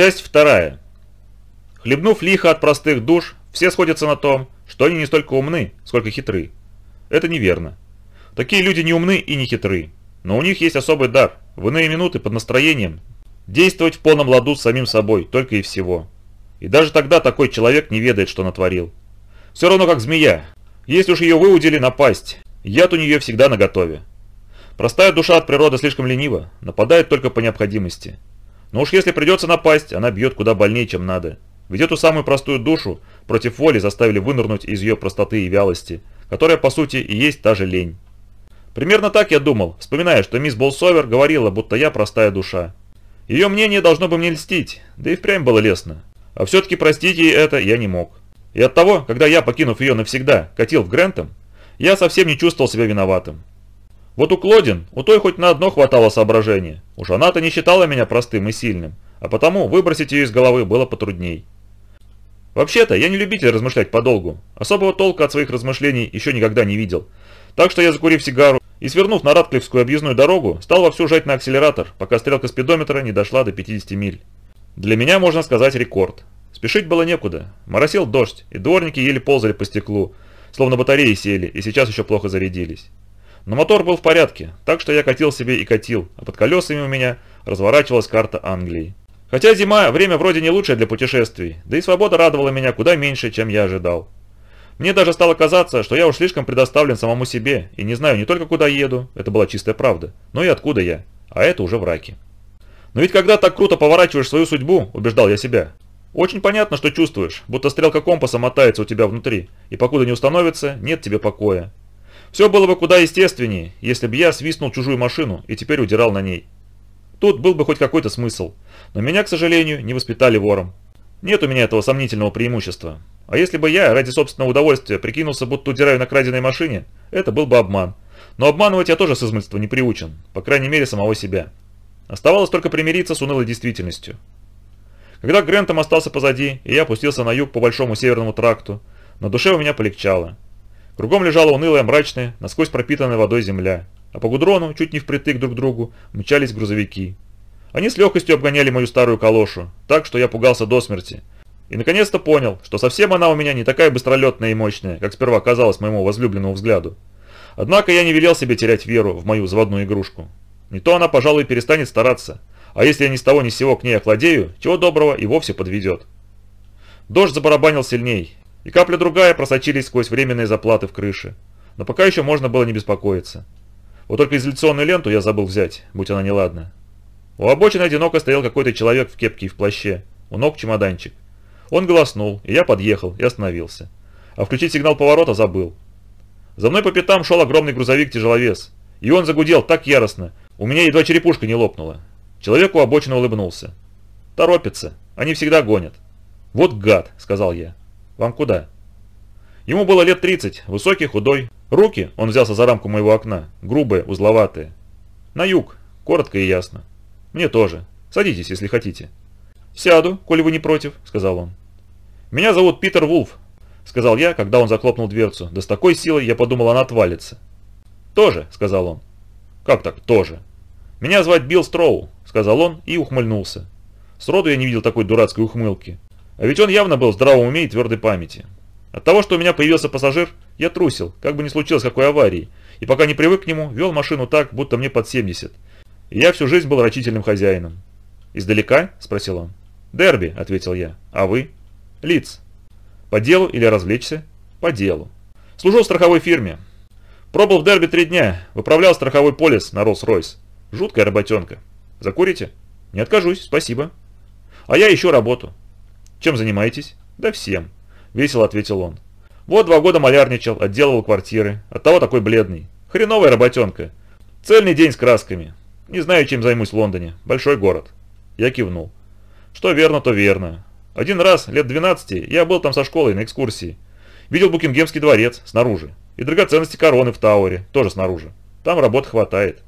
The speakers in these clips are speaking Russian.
Часть вторая. Хлебнув лихо от простых душ, все сходятся на том, что они не столько умны, сколько хитры. Это неверно. Такие люди не умны и не хитры, но у них есть особый дар, в иные минуты под настроением, действовать в полном ладу с самим собой, только и всего. И даже тогда такой человек не ведает, что натворил. Все равно как змея. Если уж ее выудили, напасть. Яд у нее всегда наготове. Простая душа от природы слишком ленива, нападает только по необходимости. Но ну уж если придется напасть, она бьет куда больнее, чем надо. Ведь эту самую простую душу против воли заставили вынырнуть из ее простоты и вялости, которая по сути и есть та же лень. Примерно так я думал, вспоминая, что мисс Болсовер говорила, будто я простая душа. Ее мнение должно бы мне льстить, да и впрямь было лестно. А все-таки простить ей это я не мог. И от того, когда я, покинув ее навсегда, катил в Грентом, я совсем не чувствовал себя виноватым. Вот у Клодин, у той хоть на одно хватало соображения. Уж она-то не считала меня простым и сильным, а потому выбросить ее из головы было потрудней. Вообще-то, я не любитель размышлять подолгу. Особого толка от своих размышлений еще никогда не видел. Так что я, закурив сигару и свернув на Ратклифскую объездную дорогу, стал вовсю жать на акселератор, пока стрелка спидометра не дошла до 50 миль. Для меня, можно сказать, рекорд. Спешить было некуда. Моросил дождь, и дворники еле ползали по стеклу, словно батареи сели и сейчас еще плохо зарядились. Но мотор был в порядке, так что я катил себе и катил, а под колесами у меня разворачивалась карта Англии. Хотя зима – время вроде не лучшее для путешествий, да и свобода радовала меня куда меньше, чем я ожидал. Мне даже стало казаться, что я уж слишком предоставлен самому себе и не знаю не только куда еду, это была чистая правда, но и откуда я, а это уже враки. Но ведь когда так круто поворачиваешь свою судьбу, убеждал я себя, очень понятно, что чувствуешь, будто стрелка компаса мотается у тебя внутри, и покуда не установится, нет тебе покоя. Все было бы куда естественнее, если бы я свистнул чужую машину и теперь удирал на ней. Тут был бы хоть какой-то смысл, но меня, к сожалению, не воспитали вором. Нет у меня этого сомнительного преимущества. А если бы я, ради собственного удовольствия, прикинулся, будто удираю на краденной машине, это был бы обман. Но обманывать я тоже с измытства не приучен, по крайней мере самого себя. Оставалось только примириться с унылой действительностью. Когда Грентом остался позади, и я опустился на юг по Большому Северному тракту, на душе у меня полегчало. Кругом лежала унылая, мрачная, насквозь пропитанная водой земля, а по гудрону, чуть не впритык друг к другу, мчались грузовики. Они с легкостью обгоняли мою старую калошу, так что я пугался до смерти. И наконец-то понял, что совсем она у меня не такая быстролетная и мощная, как сперва казалось моему возлюбленному взгляду. Однако я не велел себе терять веру в мою заводную игрушку. Не то она, пожалуй, перестанет стараться, а если я ни с того ни с сего к ней охладею, чего доброго и вовсе подведет. Дождь забарабанил сильней, и капля другая просочились сквозь временные заплаты в крыше. Но пока еще можно было не беспокоиться. Вот только изоляционную ленту я забыл взять, будь она неладна. У обочины одиноко стоял какой-то человек в кепке и в плаще. У ног чемоданчик. Он голоснул, и я подъехал и остановился. А включить сигнал поворота забыл. За мной по пятам шел огромный грузовик-тяжеловес. И он загудел так яростно. У меня едва черепушка не лопнула. Человек у обочины улыбнулся. Торопится. Они всегда гонят. «Вот гад», — сказал я. Вам куда?» Ему было лет 30, высокий, худой. Руки, он взялся за рамку моего окна, грубые, узловатые. «На юг», коротко и ясно. «Мне тоже. Садитесь, если хотите». «Сяду, коли вы не против», — сказал он. «Меня зовут Питер Вулф», — сказал я, когда он захлопнул дверцу. Да с такой силой я подумал, она отвалится. «Тоже», — сказал он. «Как так «тоже»?» «Меня звать Билл Строу», — сказал он и ухмыльнулся. Сроду я не видел такой дурацкой ухмылки. А Ведь он явно был в здравом уме и твердой памяти. От того, что у меня появился пассажир, я трусил, как бы не случилось какой аварии, и пока не привык к нему, вел машину так, будто мне под 70. И я всю жизнь был рачительным хозяином. «Издалека?» – спросил он. «Дерби», – ответил я. «А вы?» «Лиц». «По делу или развлечься?» «По делу». «Служу в страховой фирме. Пробыл в дерби три дня, выправлял страховой полис на Роллс-Ройс. Жуткая работенка. Закурите?» «Не откажусь, спасибо». «А я ищу работу. «Чем занимаетесь?» «Да всем», – весело ответил он. «Вот два года малярничал, отделывал квартиры. Оттого такой бледный. Хреновая работенка. Цельный день с красками. Не знаю, чем займусь в Лондоне. Большой город». Я кивнул. «Что верно, то верно. Один раз, лет 12, я был там со школой на экскурсии. Видел Букингемский дворец снаружи. И драгоценности короны в Тауэре, тоже снаружи. Там работ хватает».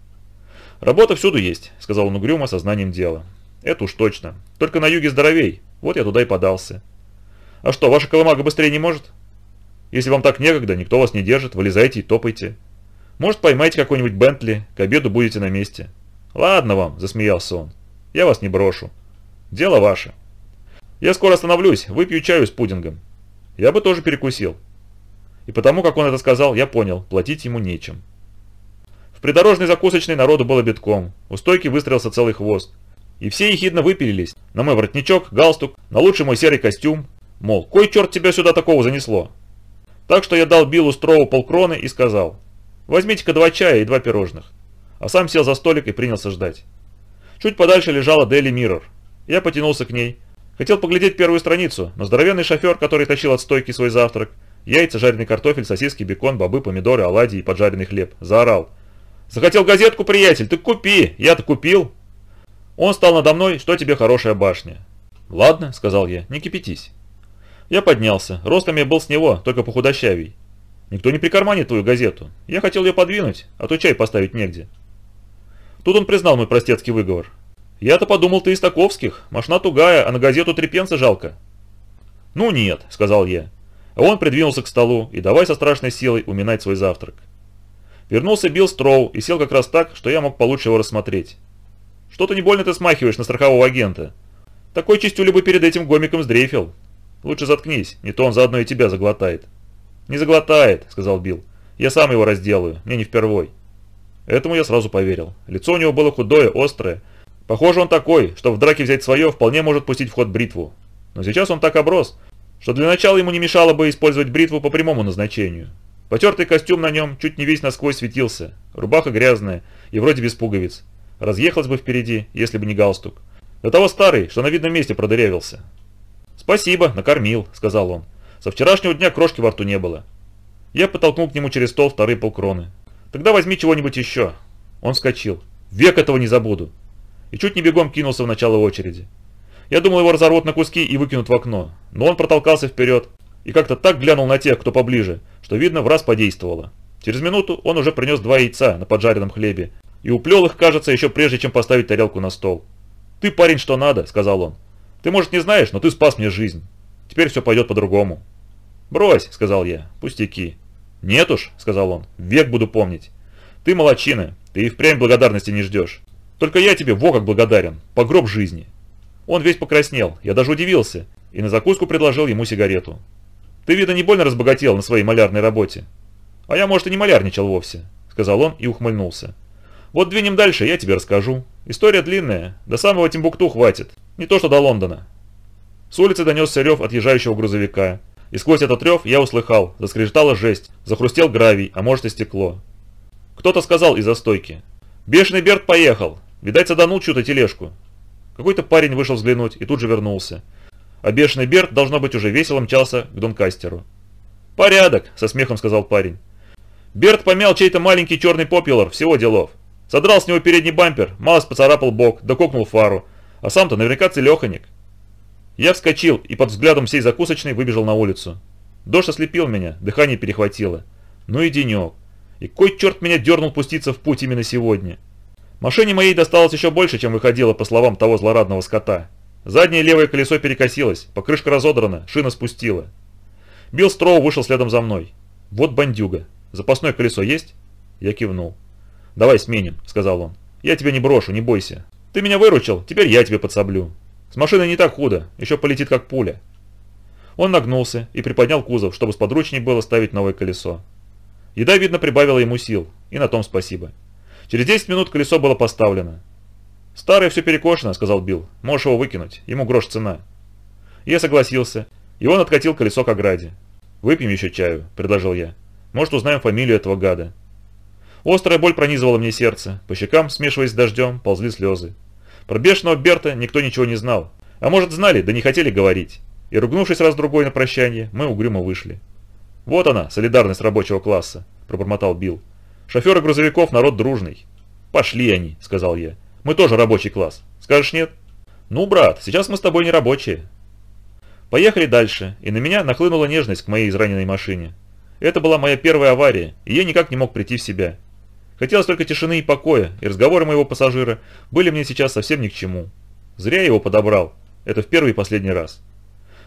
«Работа всюду есть», – сказал он угрюмо со знанием дела. «Это уж точно. Только на юге здоровей. Вот я туда и подался. А что, ваша колымага быстрее не может? Если вам так некогда, никто вас не держит, вылезайте и топайте. Может, поймаете какой-нибудь Бентли, к обеду будете на месте. Ладно вам, засмеялся он. Я вас не брошу. Дело ваше. Я скоро остановлюсь, выпью чаю с пудингом. Я бы тоже перекусил. И потому, как он это сказал, я понял, платить ему нечем. В придорожной закусочной народу было битком. У стойки выстроился целый хвост. И все ехидно выпилились. На мой воротничок, галстук, на лучший мой серый костюм. Мол, кой черт тебя сюда такого занесло? Так что я дал Биллу Строу полкроны и сказал. Возьмите-ка два чая и два пирожных. А сам сел за столик и принялся ждать. Чуть подальше лежала Дели Миррор. Я потянулся к ней. Хотел поглядеть первую страницу, но здоровенный шофер, который тащил от стойки свой завтрак, яйца, жареный картофель, сосиски, бекон, бобы, помидоры, оладьи и поджаренный хлеб, заорал. «Захотел газетку, приятель? Ты купи! Я-то купил!» Он стал надо мной, что тебе хорошая башня. «Ладно», — сказал я, — «не кипятись». Я поднялся. Ростом я был с него, только похудощавей. Никто не прикарманит твою газету. Я хотел ее подвинуть, а то чай поставить негде. Тут он признал мой простецкий выговор. Я-то подумал, ты из таковских. машина тугая, а на газету три жалко. Ну нет, сказал я. А он придвинулся к столу и давай со страшной силой уминать свой завтрак. Вернулся Билл Строу и сел как раз так, что я мог получше его рассмотреть. Что-то не больно ты смахиваешь на страхового агента. Такой чистюля бы перед этим гомиком сдрейфил. Лучше заткнись, не то он заодно и тебя заглотает». «Не заглотает», — сказал Билл. «Я сам его разделаю, мне не впервой». Этому я сразу поверил. Лицо у него было худое, острое. Похоже, он такой, что в драке взять свое вполне может пустить в ход бритву. Но сейчас он так оброс, что для начала ему не мешало бы использовать бритву по прямому назначению. Потертый костюм на нем чуть не весь насквозь светился, рубаха грязная и вроде без пуговиц разъехалась бы впереди, если бы не галстук. До того старый, что на видном месте продырявился. «Спасибо, накормил», — сказал он. «Со вчерашнего дня крошки во рту не было». Я потолкнул к нему через стол вторые полкроны. «Тогда возьми чего-нибудь еще». Он вскочил. «Век этого не забуду!» И чуть не бегом кинулся в начало очереди. Я думал, его разорвут на куски и выкинут в окно, но он протолкался вперед и как-то так глянул на тех, кто поближе, что, видно, в раз подействовало. Через минуту он уже принес два яйца на поджаренном хлебе и уплел их, кажется, еще прежде, чем поставить тарелку на стол. «Ты парень, что надо», — сказал он. «Ты, может, не знаешь, но ты спас мне жизнь. Теперь все пойдет по-другому». «Брось», — сказал я, — «пустяки». «Нет уж», — сказал он, — «век буду помнить. Ты молочина, ты и впрямь благодарности не ждешь. Только я тебе во как благодарен, по гроб жизни». Он весь покраснел, я даже удивился, и на закуску предложил ему сигарету. «Ты, видно, не больно разбогател на своей малярной работе». «А я, может, и не малярничал вовсе», — сказал он и ухмыльнулся. Вот двинем дальше, я тебе расскажу. История длинная, до самого Тимбукту хватит, не то что до Лондона. С улицы донесся рев отъезжающего грузовика. И сквозь этот рев я услыхал, заскрежетала жесть, захрустел гравий, а может и стекло. Кто-то сказал из-за стойки. «Бешеный Берт поехал! Видать, саданул чью-то тележку!» Какой-то парень вышел взглянуть и тут же вернулся. А бешеный Берт, должно быть, уже весело мчался к Донкастеру. «Порядок!» – со смехом сказал парень. «Берт помял чей-то маленький черный попилор, всего делов. Содрал с него передний бампер, малость поцарапал бок, дококнул фару. А сам-то наверняка целеханик. Я вскочил и под взглядом всей закусочной выбежал на улицу. Дождь ослепил меня, дыхание перехватило. Ну и денек. И кой черт меня дернул пуститься в путь именно сегодня. Машине моей досталось еще больше, чем выходило, по словам того злорадного скота. Заднее левое колесо перекосилось, покрышка разодрана, шина спустила. Билл Строу вышел следом за мной. «Вот бандюга. Запасное колесо есть?» Я кивнул. «Давай сменим», — сказал он. «Я тебя не брошу, не бойся. Ты меня выручил, теперь я тебе подсоблю. С машиной не так худо, еще полетит как пуля». Он нагнулся и приподнял кузов, чтобы сподручнее было ставить новое колесо. Еда, видно, прибавила ему сил, и на том спасибо. Через 10 минут колесо было поставлено. «Старое все перекошено», — сказал Билл. «Можешь его выкинуть, ему грош цена». Я согласился, и он откатил колесо к ограде. «Выпьем еще чаю», — предложил я. «Может, узнаем фамилию этого гада». Острая боль пронизывала мне сердце, по щекам, смешиваясь с дождем, ползли слезы. Про бешеного Берта никто ничего не знал. А может знали, да не хотели говорить. И ругнувшись раз-другой на прощание, мы угрюмо вышли. «Вот она, солидарность рабочего класса», – пробормотал Билл. «Шоферы грузовиков – народ дружный». «Пошли они», – сказал я. «Мы тоже рабочий класс. Скажешь нет?» «Ну, брат, сейчас мы с тобой не рабочие». Поехали дальше, и на меня нахлынула нежность к моей израненной машине. Это была моя первая авария, и я никак не мог прийти в себя. Хотелось только тишины и покоя, и разговоры моего пассажира были мне сейчас совсем ни к чему. Зря я его подобрал. Это в первый и последний раз.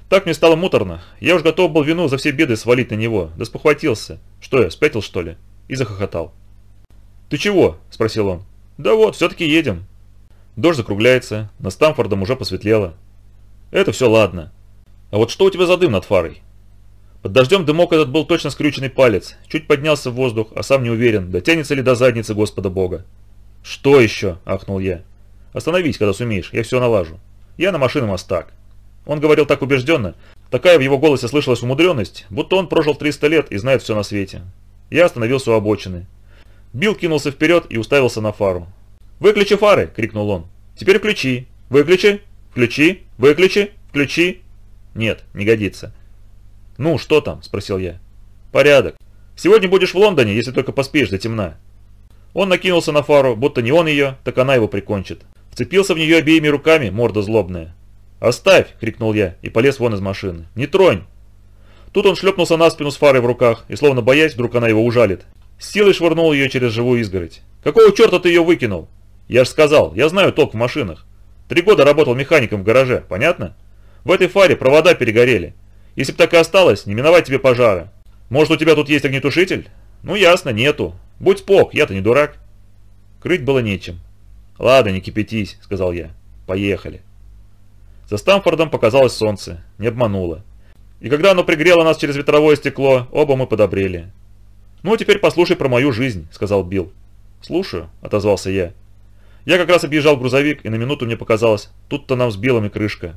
Так мне стало муторно. Я уж готов был вину за все беды свалить на него. Да спохватился. Что я, спятил что ли? И захохотал. «Ты чего?» – спросил он. «Да вот, все-таки едем». Дождь закругляется, на Стамфордом уже посветлело. «Это все ладно. А вот что у тебя за дым над фарой?» Под дождем дымок этот был точно скрюченный палец. Чуть поднялся в воздух, а сам не уверен, дотянется ли до задницы Господа Бога. «Что еще?» – ахнул я. «Остановись, когда сумеешь, я все налажу. Я на машину мостак». Он говорил так убежденно, такая в его голосе слышалась умудренность, будто он прожил 300 лет и знает все на свете. Я остановился у обочины. Билл кинулся вперед и уставился на фару. «Выключи фары!» – крикнул он. «Теперь включи! Выключи! Включи! Выключи! Включи!» «Нет, не годится!» «Ну, что там?» – спросил я. «Порядок. Сегодня будешь в Лондоне, если только поспеешь до темна». Он накинулся на фару, будто не он ее, так она его прикончит. Вцепился в нее обеими руками, морда злобная. «Оставь!» – крикнул я и полез вон из машины. «Не тронь!» Тут он шлепнулся на спину с фарой в руках и, словно боясь, вдруг она его ужалит. С силой швырнул ее через живую изгородь. «Какого черта ты ее выкинул?» «Я ж сказал, я знаю толк в машинах. Три года работал механиком в гараже, понятно? В этой фаре провода перегорели. Если бы так и осталось, не миновать тебе пожара. Может, у тебя тут есть огнетушитель? Ну, ясно, нету. Будь спок, я-то не дурак. Крыть было нечем. Ладно, не кипятись, сказал я. Поехали. За Стамфордом показалось солнце. Не обмануло. И когда оно пригрело нас через ветровое стекло, оба мы подобрели. «Ну, а теперь послушай про мою жизнь», — сказал Билл. «Слушаю», — отозвался я. Я как раз объезжал грузовик, и на минуту мне показалось, тут-то нам с Биллом крышка.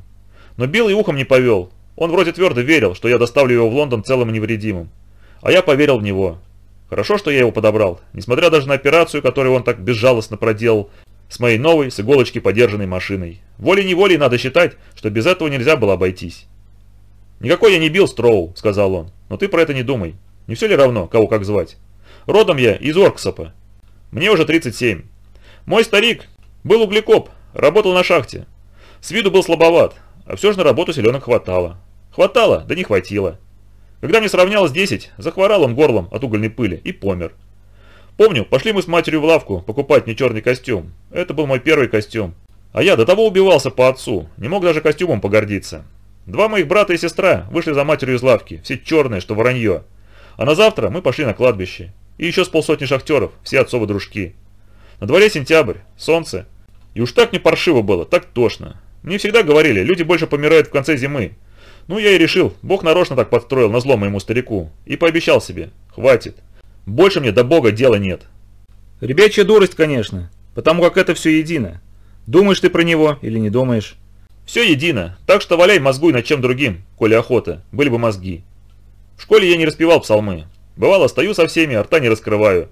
Но Билл и ухом не повел, он вроде твердо верил, что я доставлю его в Лондон целым и невредимым. А я поверил в него. Хорошо, что я его подобрал, несмотря даже на операцию, которую он так безжалостно проделал с моей новой, с иголочки подержанной машиной. Волей-неволей надо считать, что без этого нельзя было обойтись. «Никакой я не бил Строу», — сказал он, — «но ты про это не думай. Не все ли равно, кого как звать? Родом я из Орксопа. Мне уже 37. Мой старик был углекоп, работал на шахте. С виду был слабоват, а все же на работу селенок хватало. Хватало, да не хватило. Когда мне сравнялось 10, захворал он горлом от угольной пыли и помер. Помню, пошли мы с матерью в лавку покупать мне черный костюм. Это был мой первый костюм. А я до того убивался по отцу, не мог даже костюмом погордиться. Два моих брата и сестра вышли за матерью из лавки, все черные, что воронье. А на завтра мы пошли на кладбище. И еще с полсотни шахтеров, все отцовы дружки. На дворе сентябрь, солнце. И уж так не паршиво было, так тошно. Мне всегда говорили, люди больше помирают в конце зимы, ну я и решил, Бог нарочно так подстроил на зло моему старику. И пообещал себе, хватит. Больше мне до Бога дела нет. Ребячья дурость, конечно, потому как это все едино. Думаешь ты про него или не думаешь? Все едино, так что валяй мозгуй над чем другим, коли охота, были бы мозги. В школе я не распевал псалмы. Бывало, стою со всеми, а рта не раскрываю.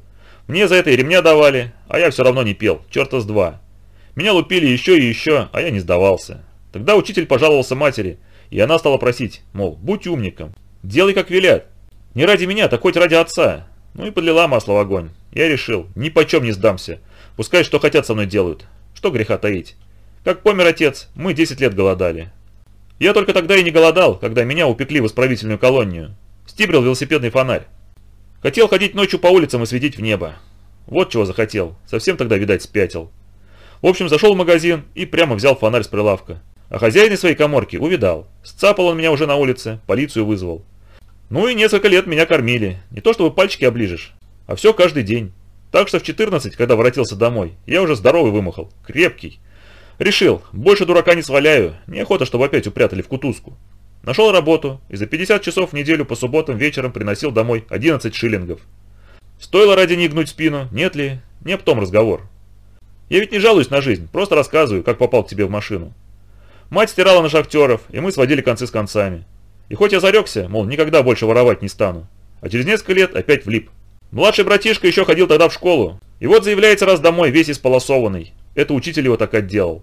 Мне за это и ремня давали, а я все равно не пел, черта с два. Меня лупили еще и еще, а я не сдавался. Тогда учитель пожаловался матери, и она стала просить, мол, будь умником, делай как велят. Не ради меня, так хоть ради отца. Ну и подлила масло в огонь. Я решил, ни почем не сдамся. Пускай что хотят со мной делают. Что греха таить. Как помер отец, мы 10 лет голодали. Я только тогда и не голодал, когда меня упекли в исправительную колонию. Стибрил велосипедный фонарь. Хотел ходить ночью по улицам и светить в небо. Вот чего захотел. Совсем тогда, видать, спятил. В общем, зашел в магазин и прямо взял фонарь с прилавка. А хозяина своей коморки увидал. Сцапал он меня уже на улице, полицию вызвал. Ну и несколько лет меня кормили. Не то чтобы пальчики оближешь, а все каждый день. Так что в 14, когда воротился домой, я уже здоровый вымахал, крепкий. Решил, больше дурака не сваляю, неохота, чтобы опять упрятали в кутузку. Нашел работу и за 50 часов в неделю по субботам вечером приносил домой 11 шиллингов. Стоило ради не гнуть спину, нет ли, не об том разговор. Я ведь не жалуюсь на жизнь, просто рассказываю, как попал к тебе в машину. Мать стирала на шахтеров, и мы сводили концы с концами. И хоть я зарекся, мол, никогда больше воровать не стану, а через несколько лет опять влип. Младший братишка еще ходил тогда в школу, и вот заявляется раз домой весь исполосованный. Это учитель его так отделал.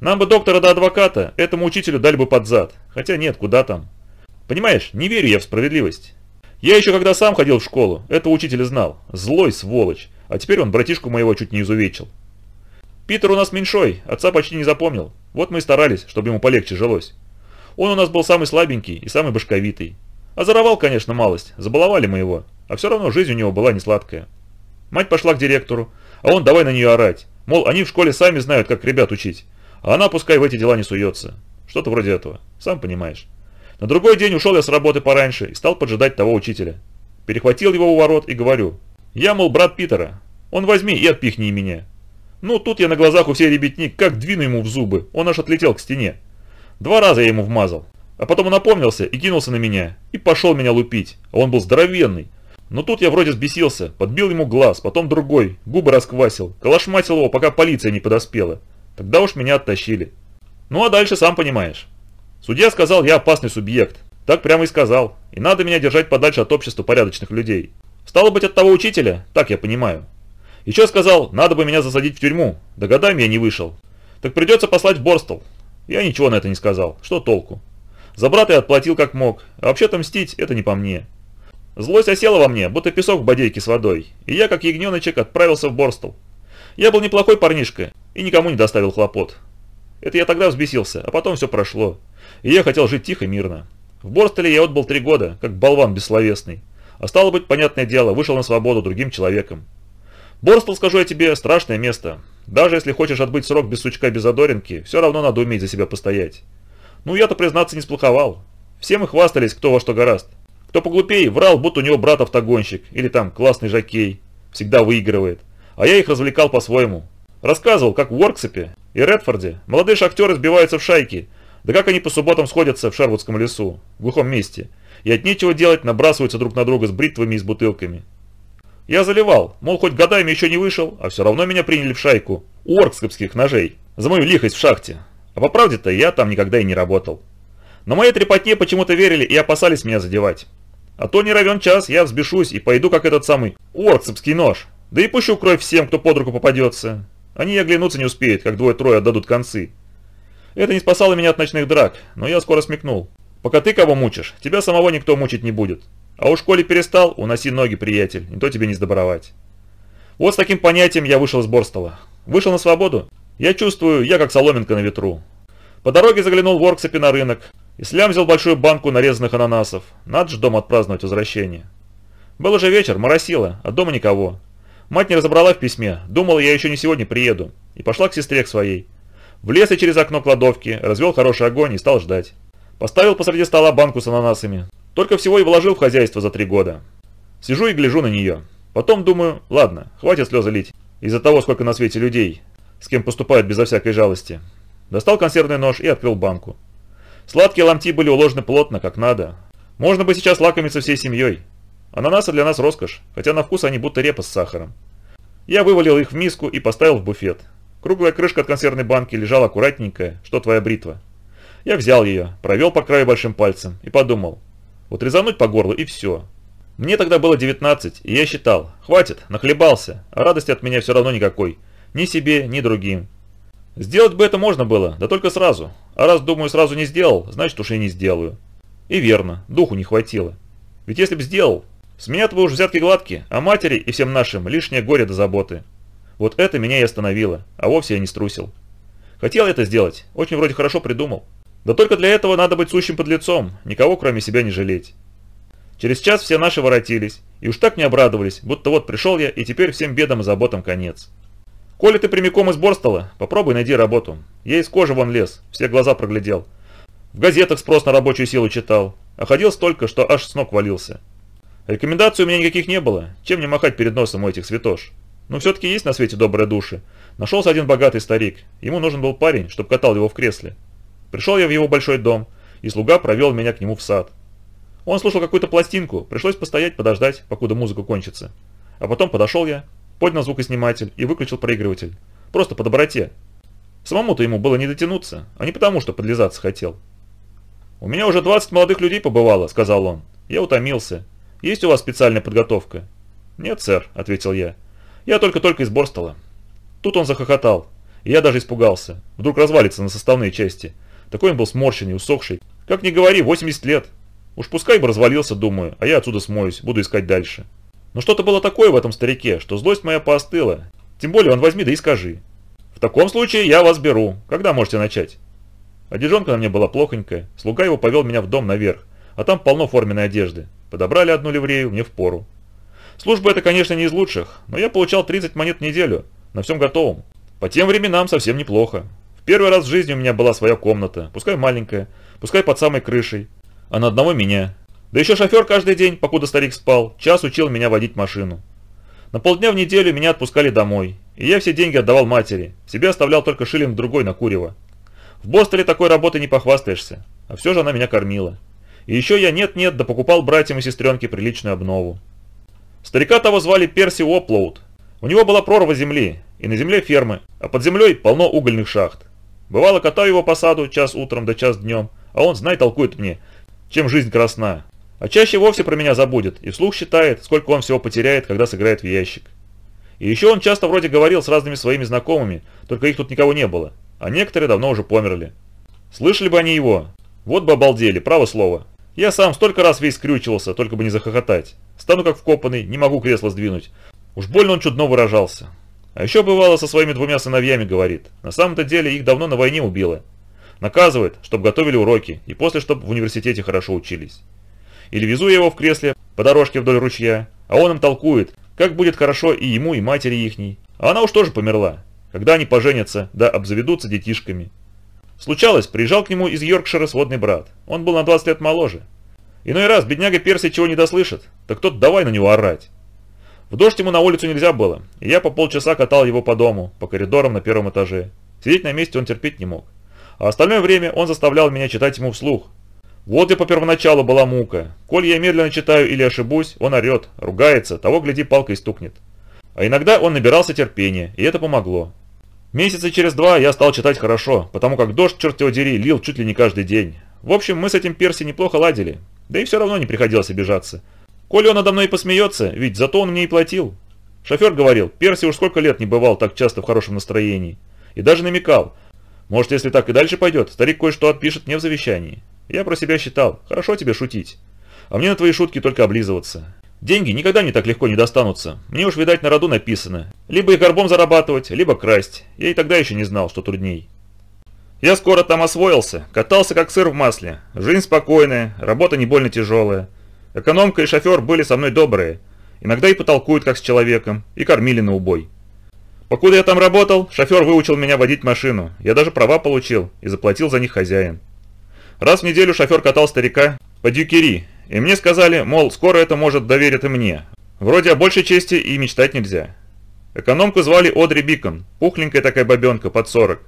Нам бы доктора до адвоката, этому учителю дали бы под зад. Хотя нет, куда там. Понимаешь, не верю я в справедливость. Я еще когда сам ходил в школу, этого учителя знал. Злой сволочь. А теперь он братишку моего чуть не изувечил. Питер у нас меньшой, отца почти не запомнил. Вот мы и старались, чтобы ему полегче жилось. Он у нас был самый слабенький и самый башковитый. А заровал, конечно, малость, забаловали мы его. А все равно жизнь у него была не сладкая. Мать пошла к директору, а он давай на нее орать. Мол, они в школе сами знают, как ребят учить. А она пускай в эти дела не суется. Что-то вроде этого, сам понимаешь. На другой день ушел я с работы пораньше и стал поджидать того учителя. Перехватил его у ворот и говорю. Я, мол, брат Питера. Он возьми и отпихни меня. Ну, тут я на глазах у всей ребятни как двину ему в зубы, он аж отлетел к стене. Два раза я ему вмазал, а потом он опомнился и кинулся на меня, и пошел меня лупить, а он был здоровенный. Но тут я вроде сбесился, подбил ему глаз, потом другой, губы расквасил, калашматил его, пока полиция не подоспела. Тогда уж меня оттащили. Ну а дальше сам понимаешь. Судья сказал, я опасный субъект. Так прямо и сказал. И надо меня держать подальше от общества порядочных людей. Стало быть, от того учителя, так я понимаю, еще сказал, надо бы меня засадить в тюрьму, да годами я не вышел. Так придется послать в Борстол. Я ничего на это не сказал, что толку. За брата я отплатил как мог, а вообще-то мстить это не по мне. Злость осела во мне, будто песок в бодейке с водой, и я, как ягненочек, отправился в Борстол. Я был неплохой парнишка и никому не доставил хлопот. Это я тогда взбесился, а потом все прошло, и я хотел жить тихо и мирно. В Борстоле я отбыл три года, как болван бессловесный. А стало быть, понятное дело, вышел на свободу другим человеком. Борстол, скажу я тебе, страшное место. Даже если хочешь отбыть срок без сучка без задоринки, все равно надо уметь за себя постоять. Ну я-то, признаться, не сплоховал. Все мы хвастались, кто во что гораст. Кто поглупее, врал, будто у него брат автогонщик, или там классный жокей, всегда выигрывает. А я их развлекал по-своему. Рассказывал, как в Уорксепе и Редфорде молодые шахтеры сбиваются в шайки, да как они по субботам сходятся в Шервудском лесу, в глухом месте, и от нечего делать набрасываются друг на друга с бритвами и с бутылками. Я заливал, мол, хоть годами еще не вышел, а все равно меня приняли в шайку. У оркскопских ножей. За мою лихость в шахте. А по правде-то я там никогда и не работал. Но мои трепотне почему-то верили и опасались меня задевать. А то не равен час, я взбешусь и пойду как этот самый орксовский нож. Да и пущу кровь всем, кто под руку попадется. Они и оглянуться не успеют, как двое-трое отдадут концы. Это не спасало меня от ночных драк, но я скоро смекнул. Пока ты кого мучишь, тебя самого никто мучить не будет. А уж коли перестал, уноси ноги, приятель, и то тебе не сдобровать. Вот с таким понятием я вышел с Борстола. Вышел на свободу? Я чувствую, я как соломинка на ветру. По дороге заглянул в Орксапе на рынок и слямзил большую банку нарезанных ананасов. Надо же дом отпраздновать возвращение. Был уже вечер, моросило, а дома никого. Мать не разобрала в письме, думала, я еще не сегодня приеду, и пошла к сестре к своей. Влез и через окно кладовки, развел хороший огонь и стал ждать. Поставил посреди стола банку с ананасами. Только всего и вложил в хозяйство за три года. Сижу и гляжу на нее. Потом думаю, ладно, хватит слезы лить. Из-за того, сколько на свете людей, с кем поступают безо всякой жалости. Достал консервный нож и открыл банку. Сладкие ломти были уложены плотно, как надо. Можно бы сейчас лакомиться всей семьей. Ананасы для нас роскошь, хотя на вкус они будто репа с сахаром. Я вывалил их в миску и поставил в буфет. Круглая крышка от консервной банки лежала аккуратненькая, что твоя бритва. Я взял ее, провел по краю большим пальцем и подумал – вот резануть по горлу и все. Мне тогда было 19, и я считал, хватит, нахлебался, а радости от меня все равно никакой. Ни себе, ни другим. Сделать бы это можно было, да только сразу. А раз, думаю, сразу не сделал, значит уж и не сделаю. И верно, духу не хватило. Ведь если б сделал, с меня-то вы уж взятки гладкие, а матери и всем нашим лишнее горе до заботы. Вот это меня и остановило, а вовсе я не струсил. Хотел это сделать, очень вроде хорошо придумал. Да только для этого надо быть сущим подлецом, никого кроме себя не жалеть. Через час все наши воротились, и уж так не обрадовались, будто вот пришел я, и теперь всем бедам и заботам конец. Коли ты прямиком из Борстола, попробуй найди работу. Я из кожи вон лез, все глаза проглядел. В газетах спрос на рабочую силу читал, а ходил столько, что аж с ног валился. Рекомендаций у меня никаких не было, чем не махать перед носом у этих святош. Но все-таки есть на свете добрые души. Нашелся один богатый старик, ему нужен был парень, чтобы катал его в кресле. Пришел я в его большой дом, и слуга провел меня к нему в сад. Он слушал какую-то пластинку, пришлось постоять, подождать, покуда музыка кончится. А потом подошел я, поднял звукосниматель и выключил проигрыватель. Просто по доброте. Самому-то ему было не дотянуться, а не потому, что подлизаться хотел. «У меня уже 20 молодых людей побывало», — сказал он. «Я утомился. Есть у вас специальная подготовка?» «Нет, сэр», — ответил я. «Я только-только из Борстола». Тут он захохотал, и я даже испугался. Вдруг развалится на составные части — такой он был сморщенный, усохший. Как ни говори, 80 лет. Уж пускай бы развалился, думаю, а я отсюда смоюсь, буду искать дальше. Но что-то было такое в этом старике, что злость моя поостыла. Тем более он возьми да и скажи. В таком случае я вас беру. Когда можете начать? Одежонка на мне была плохонькая. Слуга его повел меня в дом наверх, а там полно форменной одежды. Подобрали одну ливрею мне в пору. Служба это, конечно, не из лучших, но я получал 30 монет в неделю, на всем готовом. По тем временам совсем неплохо. Первый раз в жизни у меня была своя комната, пускай маленькая, пускай под самой крышей, а на одного меня. Да еще шофер каждый день, покуда старик спал, час учил меня водить машину. На полдня в неделю меня отпускали домой, и я все деньги отдавал матери, себе оставлял только шиллинг другой на курево. В Бостоле такой работы не похвастаешься, а все же она меня кормила. И еще я нет-нет, да покупал братьям и сестренке приличную обнову. Старика того звали Перси Оплоуд. У него была прорва земли, и на земле фермы, а под землей полно угольных шахт. Бывало, катаю его по саду час утром да час днем, а он, знай, толкует мне, чем жизнь красна. А чаще вовсе про меня забудет и вслух считает, сколько он всего потеряет, когда сыграет в ящик. И еще он часто вроде говорил с разными своими знакомыми, только их тут никого не было, а некоторые давно уже померли. Слышали бы они его. Вот бы обалдели, право слово. Я сам столько раз весь скрючивался, только бы не захохотать. Стану как вкопанный, не могу кресло сдвинуть. Уж больно он чудно выражался. А еще бывало со своими двумя сыновьями говорит. На самом-то деле их давно на войне убило. Наказывает, чтобы готовили уроки, и после, чтобы в университете хорошо учились. Или везу я его в кресле по дорожке вдоль ручья, а он им толкует, как будет хорошо и ему, и матери ихней. А она уж тоже померла, когда они поженятся, да обзаведутся детишками. Случалось, приезжал к нему из Йоркшира сводный брат. Он был на 20 лет моложе. Иной раз бедняга Перси чего не дослышит, так тот давай на него орать. В дождь ему на улицу нельзя было, и я по полчаса катал его по дому, по коридорам на первом этаже. Сидеть на месте он терпеть не мог. А остальное время он заставлял меня читать ему вслух. Вот и по первоначалу была мука. Коль я медленно читаю или ошибусь, он орет, ругается, того, гляди, палкой стукнет. А иногда он набирался терпения, и это помогло. Месяца через два я стал читать хорошо, потому как дождь, черт его дери, лил чуть ли не каждый день. В общем, мы с этим Перси неплохо ладили, да и все равно не приходилось обижаться. Коли он надо мной и посмеется, ведь зато он мне и платил. Шофер говорил, Перси уж сколько лет не бывал так часто в хорошем настроении. И даже намекал, может, если так и дальше пойдет, старик кое-что отпишет мне в завещании. Я про себя считал, хорошо тебе шутить. А мне на твои шутки только облизываться. Деньги никогда не так легко не достанутся. Мне уж, видать, на роду написано. Либо их горбом зарабатывать, либо красть. Я и тогда еще не знал, что трудней. Я скоро там освоился, катался как сыр в масле. Жизнь спокойная, работа не больно тяжелая. Экономка и шофер были со мной добрые. Иногда и потолкуют как с человеком, и кормили на убой. Покуда я там работал, шофер выучил меня водить машину. Я даже права получил и заплатил за них хозяин. Раз в неделю шофер катал старика по дюкери, и мне сказали, мол, скоро это может доверят и мне. Вроде о большей чести и мечтать нельзя. Экономку звали Одри Бикон, пухленькая такая бабенка, под 40.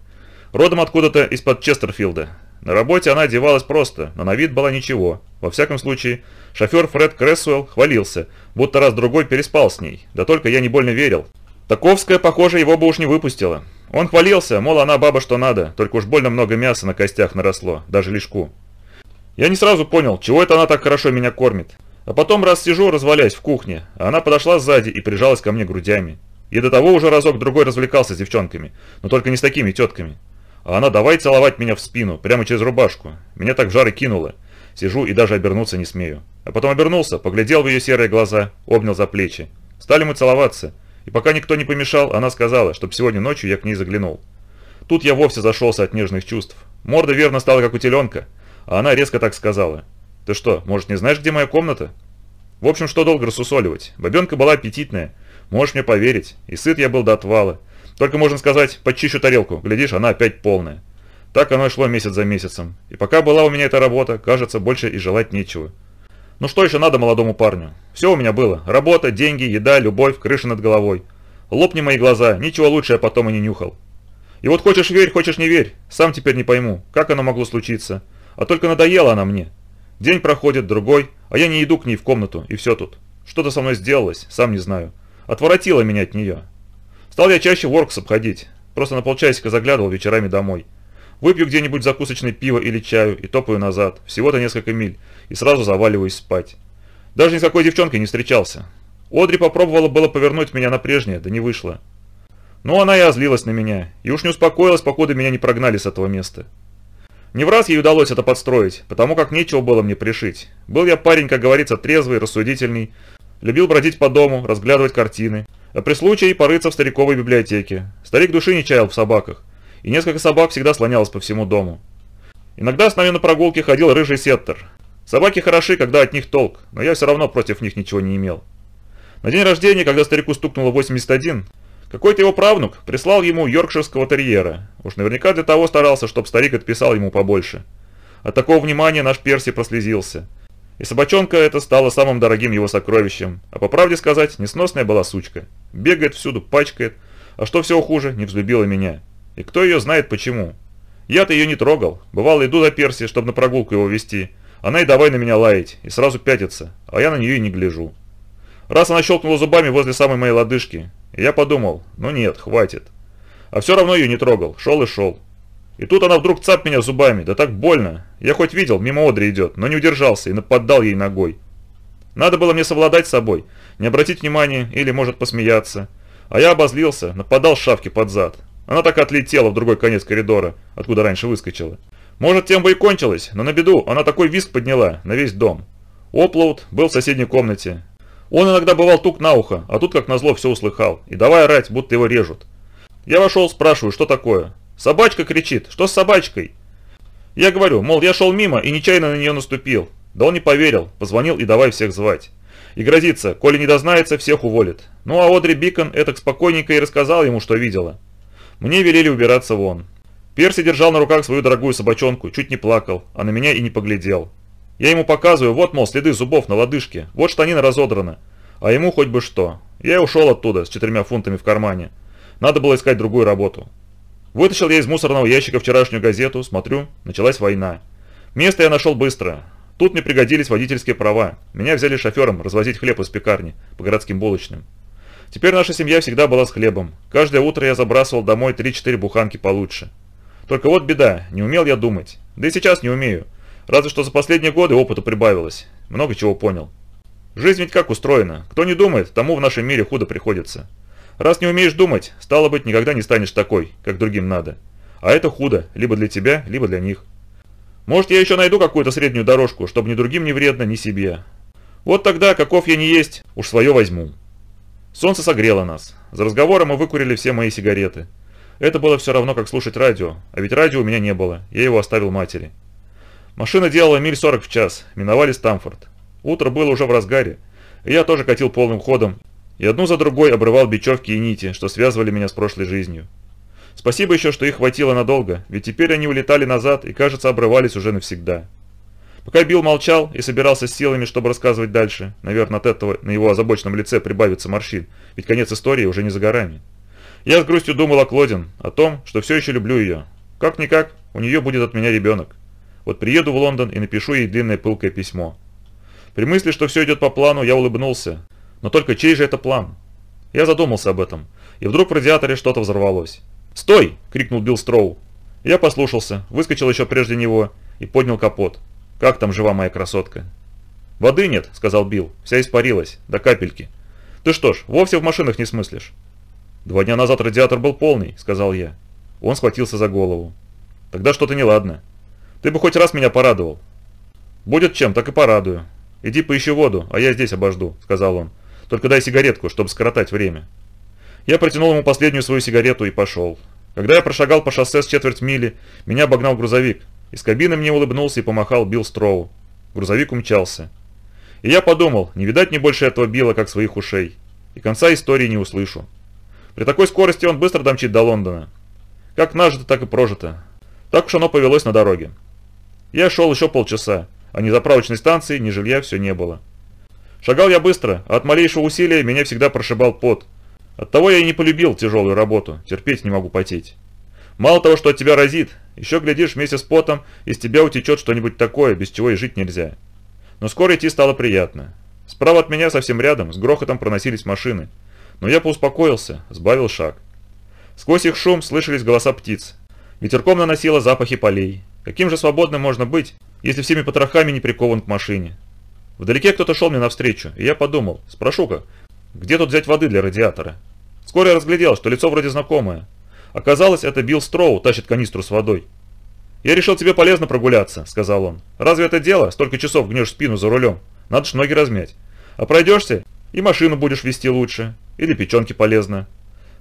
Родом откуда-то из-под Честерфилда. На работе она одевалась просто, но на вид была ничего. Во всяком случае, Шофер Фред Крессуэлл хвалился, будто раз-другой переспал с ней, да только я не больно верил. Таковская, похоже, его бы уж не выпустила. Он хвалился, мол, она баба что надо, только уж больно много мяса на костях наросло, даже лишку. Я не сразу понял, чего это она так хорошо меня кормит. А потом раз сижу, развалясь в кухне, а она подошла сзади и прижалась ко мне грудями. И до того уже разок-другой развлекался с девчонками, но только не с такими тетками. А она давай целовать меня в спину, прямо через рубашку. Меня так в жары кинуло. Сижу и даже обернуться не смею. А потом обернулся, поглядел в ее серые глаза, обнял за плечи. Стали мы целоваться, и пока никто не помешал, она сказала, чтобы сегодня ночью я к ней заглянул. Тут я вовсе зашелся от нежных чувств. Морда верно стала как у теленка, а она резко так сказала. «Ты что, может, не знаешь, где моя комната?» В общем, что долго рассусоливать. Бабенка была аппетитная, можешь мне поверить, и сыт я был до отвала. Только, можно сказать, подчищу тарелку, глядишь, она опять полная. Так оно и шло месяц за месяцем. И пока была у меня эта работа, кажется, больше и желать нечего. Ну что еще надо молодому парню? Все у меня было. Работа, деньги, еда, любовь, крыша над головой. Лопни мои глаза, ничего лучше я потом и не нюхал. И вот хочешь верь, хочешь не верь, сам теперь не пойму, как оно могло случиться. А только надоела она мне. День проходит, другой, а я не иду к ней в комнату, и все тут. Что-то со мной сделалось, сам не знаю. Отворотило меня от нее. Стал я чаще воркс обходить, просто на полчасика заглядывал вечерами домой. Выпью где-нибудь закусочное пиво или чаю и топаю назад, всего-то несколько миль, и сразу заваливаюсь спать. Даже никакой девчонки не встречался. Одри попробовала было повернуть меня на прежнее, да не вышло. Но она и озлилась на меня, и уж не успокоилась, покуда меня не прогнали с этого места. Не в раз ей удалось это подстроить, потому как нечего было мне пришить. Был я парень, как говорится, трезвый, рассудительный, любил бродить по дому, разглядывать картины, а при случае порыться в стариковой библиотеке. Старик души не чаял в собаках, и несколько собак всегда слонялось по всему дому. Иногда с нами на прогулке ходил рыжий сеттер. Собаки хороши, когда от них толк, но я все равно против них ничего не имел. На день рождения, когда старику стукнуло 81, какой-то его правнук прислал ему йоркширского терьера. Уж наверняка для того старался, чтобы старик отписал ему побольше. От такого внимания наш Перси прослезился. И собачонка эта стала самым дорогим его сокровищем. А по правде сказать, несносная была сучка. Бегает всюду, пачкает. А что всего хуже, не взлюбила меня. И кто ее знает почему? Я-то ее не трогал. Бывало, иду за Перси, чтобы на прогулку его вести. Она и давай на меня лаять, и сразу пятится, а я на нее и не гляжу. Раз она щелкнула зубами возле самой моей лодыжки, я подумал, ну нет, хватит. А все равно ее не трогал, шел и шел. И тут она вдруг цап меня зубами, да так больно. Я хоть видел, мимо Одри идет, но не удержался и нападал ей ногой. Надо было мне совладать с собой, не обратить внимания или, может, посмеяться. А я обозлился, нападал шавки под зад, она так отлетела в другой конец коридора, откуда раньше выскочила. Может, тем бы и кончилось, но на беду она такой визг подняла на весь дом. Оплоуд был в соседней комнате. Он иногда бывал тук на ухо, а тут как назло все услыхал. И давай орать, будто его режут. Я вошел, спрашиваю, что такое. Собачка кричит, что с собачкой? Я говорю, мол, я шел мимо и нечаянно на нее наступил. Да он не поверил, позвонил и давай всех звать. И грозится, коли не дознается, всех уволит. Ну а Одри Бикон этак спокойненько и рассказал ему, что видела. Мне велели убираться вон. Перси держал на руках свою дорогую собачонку, чуть не плакал, а на меня и не поглядел. Я ему показываю, вот, мол, следы зубов на лодыжке, вот штанина разодрана. А ему хоть бы что. Я ушел оттуда, с четырьмя фунтами в кармане. Надо было искать другую работу. Вытащил я из мусорного ящика вчерашнюю газету, смотрю, началась война. Место я нашел быстро. Тут мне пригодились водительские права. Меня взяли шофером развозить хлеб из пекарни по городским булочным. Теперь наша семья всегда была с хлебом. Каждое утро я забрасывал домой 3-4 буханки получше. Только вот беда, не умел я думать. Да и сейчас не умею. Разве что за последние годы опыту прибавилось. Много чего понял. Жизнь ведь как устроена. Кто не думает, тому в нашем мире худо приходится. Раз не умеешь думать, стало быть, никогда не станешь такой, как другим надо. А это худо, либо для тебя, либо для них. Может, я еще найду какую-то среднюю дорожку, чтобы ни другим не вредно, ни себе. Вот тогда, каков я не есть, уж свое возьму. Солнце согрело нас. За разговором мы выкурили все мои сигареты. Это было все равно, как слушать радио, а ведь радио у меня не было, я его оставил матери. Машина делала миль 40 в час, миновали Стамфорд. Утро было уже в разгаре, и я тоже катил полным ходом, и одну за другой обрывал бечевки и нити, что связывали меня с прошлой жизнью. Спасибо еще, что их хватило надолго, ведь теперь они улетали назад и, кажется, обрывались уже навсегда. Пока Билл молчал и собирался с силами, чтобы рассказывать дальше, наверное, от этого на его озабоченном лице прибавится морщин, ведь конец истории уже не за горами. Я с грустью думал о Клодин, о том, что все еще люблю ее. Как-никак, у нее будет от меня ребенок. Вот приеду в Лондон и напишу ей длинное пылкое письмо. При мысли, что все идет по плану, я улыбнулся. Но только чей же это план? Я задумался об этом, и вдруг в радиаторе что-то взорвалось. «Стой!» – крикнул Билл Строу. Я послушался, выскочил еще прежде него и поднял капот. Как там жива моя красотка?» «Воды нет», — сказал Билл. «Вся испарилась. До капельки». «Ты что ж, вовсе в машинах не смыслишь?» «Два дня назад радиатор был полный», — сказал я. Он схватился за голову. «Тогда что-то неладно. Ты бы хоть раз меня порадовал». «Будет чем, так и порадую. Иди поищи воду, а я здесь обожду», — сказал он. «Только дай сигаретку, чтобы скоротать время». Я протянул ему последнюю свою сигарету и пошел. Когда я прошагал по шоссе с четверть мили, меня обогнал грузовик. Из кабины мне улыбнулся и помахал Билл Строу. Грузовик умчался. И я подумал, не видать мне больше этого Билла, как своих ушей. И конца истории не услышу. При такой скорости он быстро домчит до Лондона. Как нажито, так и прожито. Так уж оно повелось на дороге. Я шел еще полчаса, а ни заправочной станции, ни жилья все не было. Шагал я быстро, а от малейшего усилия меня всегда прошибал пот. Оттого я и не полюбил тяжелую работу, терпеть не могу потеть. Мало того, что от тебя разит, еще, глядишь, вместе с потом из тебя утечет что-нибудь такое, без чего и жить нельзя. Но скоро идти стало приятно. Справа от меня, совсем рядом, с грохотом проносились машины. Но я поуспокоился, сбавил шаг. Сквозь их шум слышались голоса птиц. Ветерком наносило запахи полей. Каким же свободным можно быть, если всеми потрохами не прикован к машине? Вдалеке кто-то шел мне навстречу, и я подумал, спрошу-ка, где тут взять воды для радиатора? Вскоре я разглядел, что лицо вроде знакомое, Оказалось, это Билл Строу тащит канистру с водой. «Я решил тебе полезно прогуляться», — сказал он. «Разве это дело? Столько часов гнешь спину за рулем. Надо ж ноги размять. А пройдешься, и машину будешь вести лучше. Или печенки полезно.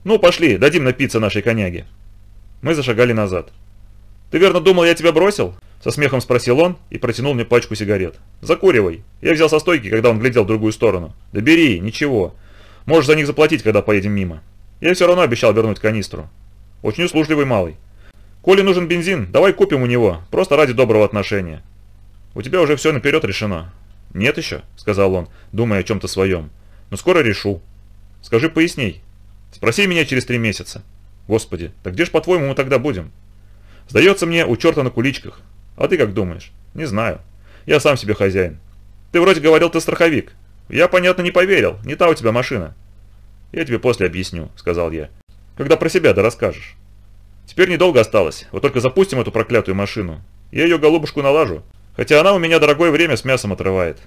Ну, пошли, дадим напиться нашей коняге». Мы зашагали назад. «Ты верно думал, я тебя бросил?» Со смехом спросил он и протянул мне пачку сигарет. «Закуривай. Я взял со стойки, когда он глядел в другую сторону. Да бери, ничего. Можешь за них заплатить, когда поедем мимо. Я все равно обещал вернуть канистру. Очень услужливый малый. Коли нужен бензин, давай купим у него, просто ради доброго отношения. У тебя уже все наперед решено. Нет еще, сказал он, думая о чем-то своем. Но скоро решу. Скажи поясней. Спроси меня через три месяца. Господи, так где ж по-твоему мы тогда будем? Сдается мне у черта на куличках. А ты как думаешь? Не знаю. Я сам себе хозяин. Ты вроде говорил, ты страховик. Я, понятно, не поверил. Не та у тебя машина. Я тебе после объясню, сказал я. Когда про себя да расскажешь. Теперь недолго осталось, вот только запустим эту проклятую машину. Я ее голубушку налажу, хотя она у меня дорогое время с мясом отрывает.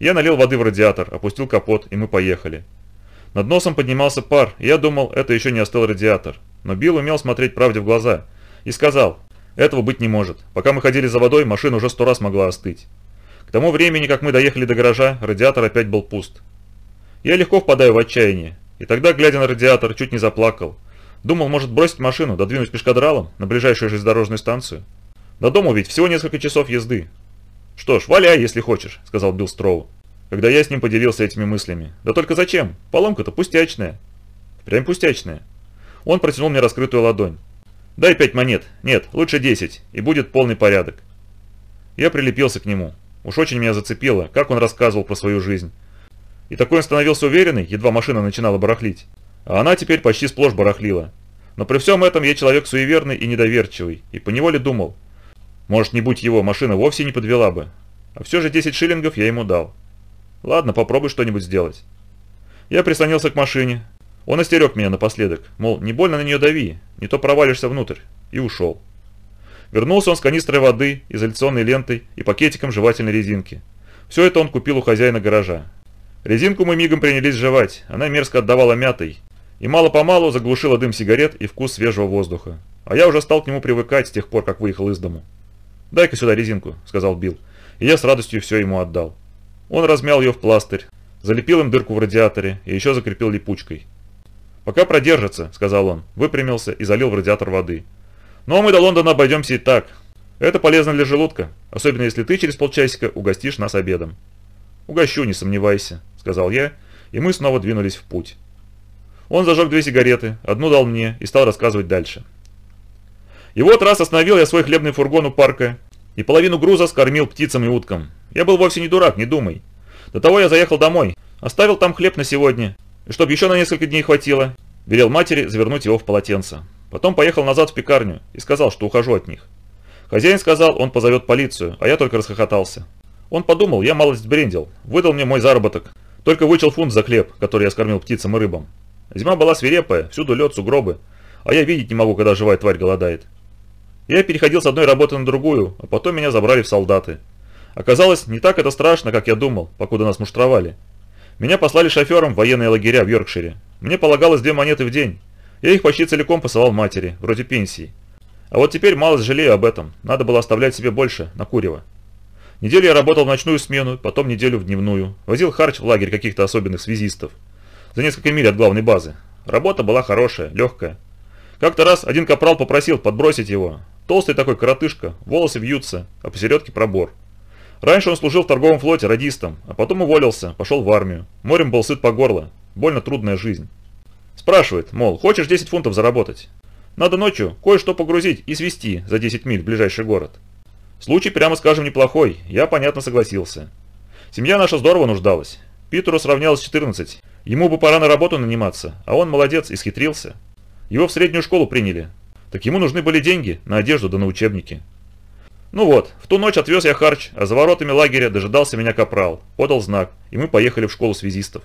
Я налил воды в радиатор, опустил капот, и мы поехали. Над носом поднимался пар, и я думал, это еще не остыл радиатор. Но Билл умел смотреть правде в глаза. И сказал, этого быть не может. Пока мы ходили за водой, машина уже сто раз могла остыть. К тому времени, как мы доехали до гаража, радиатор опять был пуст. Я легко впадаю в отчаяние. И тогда, глядя на радиатор, чуть не заплакал. Думал, может бросить машину, додвинуть пешкодралом на ближайшую железнодорожную станцию. До дома ведь всего несколько часов езды. «Что ж, валяй, если хочешь», — сказал Билл Строу, когда я с ним поделился этими мыслями. «Да только зачем? Поломка-то пустячная». «Прям пустячная». Он протянул мне раскрытую ладонь. «Дай пять монет. Нет, лучше десять, и будет полный порядок». Я прилепился к нему. Уж очень меня зацепило, как он рассказывал про свою жизнь, и такой он становился уверенный, едва машина начинала барахлить. А она теперь почти сплошь барахлила. Но при всем этом я человек суеверный и недоверчивый, и поневоле думал. Может, не будь его, машина вовсе не подвела бы. А все же 10 шиллингов я ему дал. Ладно, попробуй что-нибудь сделать. Я прислонился к машине. Он остерег меня напоследок, мол, не больно на нее дави, не то провалишься внутрь, и ушел. Вернулся он с канистрой воды, изоляционной лентой и пакетиком жевательной резинки. Все это он купил у хозяина гаража. Резинку мы мигом принялись жевать, она мерзко отдавала мятой. И мало-помалу заглушила дым сигарет и вкус свежего воздуха. А я уже стал к нему привыкать с тех пор, как выехал из дому. «Дай-ка сюда резинку», — сказал Билл. И я с радостью все ему отдал. Он размял ее в пластырь, залепил им дырку в радиаторе и еще закрепил липучкой. «Пока продержится», — сказал он, выпрямился и залил в радиатор воды. «Ну а мы до Лондона обойдемся и так. Это полезно для желудка, особенно если ты через полчасика угостишь нас обедом». «Угощу, не сомневайся», — сказал я, и мы снова двинулись в путь. Он зажег две сигареты, одну дал мне и стал рассказывать дальше. И вот раз остановил я свой хлебный фургон у парка, и половину груза скормил птицам и уткам. Я был вовсе не дурак, не думай. До того я заехал домой, оставил там хлеб на сегодня, и чтоб еще на несколько дней хватило, велел матери завернуть его в полотенце. Потом поехал назад в пекарню и сказал, что ухожу от них. Хозяин сказал, он позовет полицию, а я только расхохотался. Он подумал, я малость брендил, выдал мне мой заработок. Только вычел фунт за хлеб, который я скормил птицам и рыбам. Зима была свирепая, всюду лед, сугробы. А я видеть не могу, когда живая тварь голодает. Я переходил с одной работы на другую, а потом меня забрали в солдаты. Оказалось, не так это страшно, как я думал, покуда нас муштровали. Меня послали шофером в военные лагеря в Йоркшире. Мне полагалось две монеты в день. Я их почти целиком посылал матери, вроде пенсии. А вот теперь мало жалею об этом, надо было оставлять себе больше, на курево. Неделю я работал в ночную смену, потом неделю в дневную. Возил харч в лагерь каких-то особенных связистов. За несколько миль от главной базы. Работа была хорошая, легкая. Как-то раз один капрал попросил подбросить его. Толстый такой коротышка, волосы вьются, а посередке пробор. Раньше он служил в торговом флоте радистом, а потом уволился, пошел в армию. Морем был сыт по горло. Больно трудная жизнь. Спрашивает, мол, хочешь 10 фунтов заработать? Надо ночью кое-что погрузить и свести за 10 миль в ближайший город. Случай, прямо скажем, неплохой, я, понятно, согласился. Семья наша здорово нуждалась. Питеру сравнялось 14. Ему бы пора на работу наниматься, а он молодец, исхитрился. Его в среднюю школу приняли. Так ему нужны были деньги на одежду да на учебники. Ну вот, в ту ночь отвез я харч, а за воротами лагеря дожидался меня капрал, подал знак, и мы поехали в школу связистов.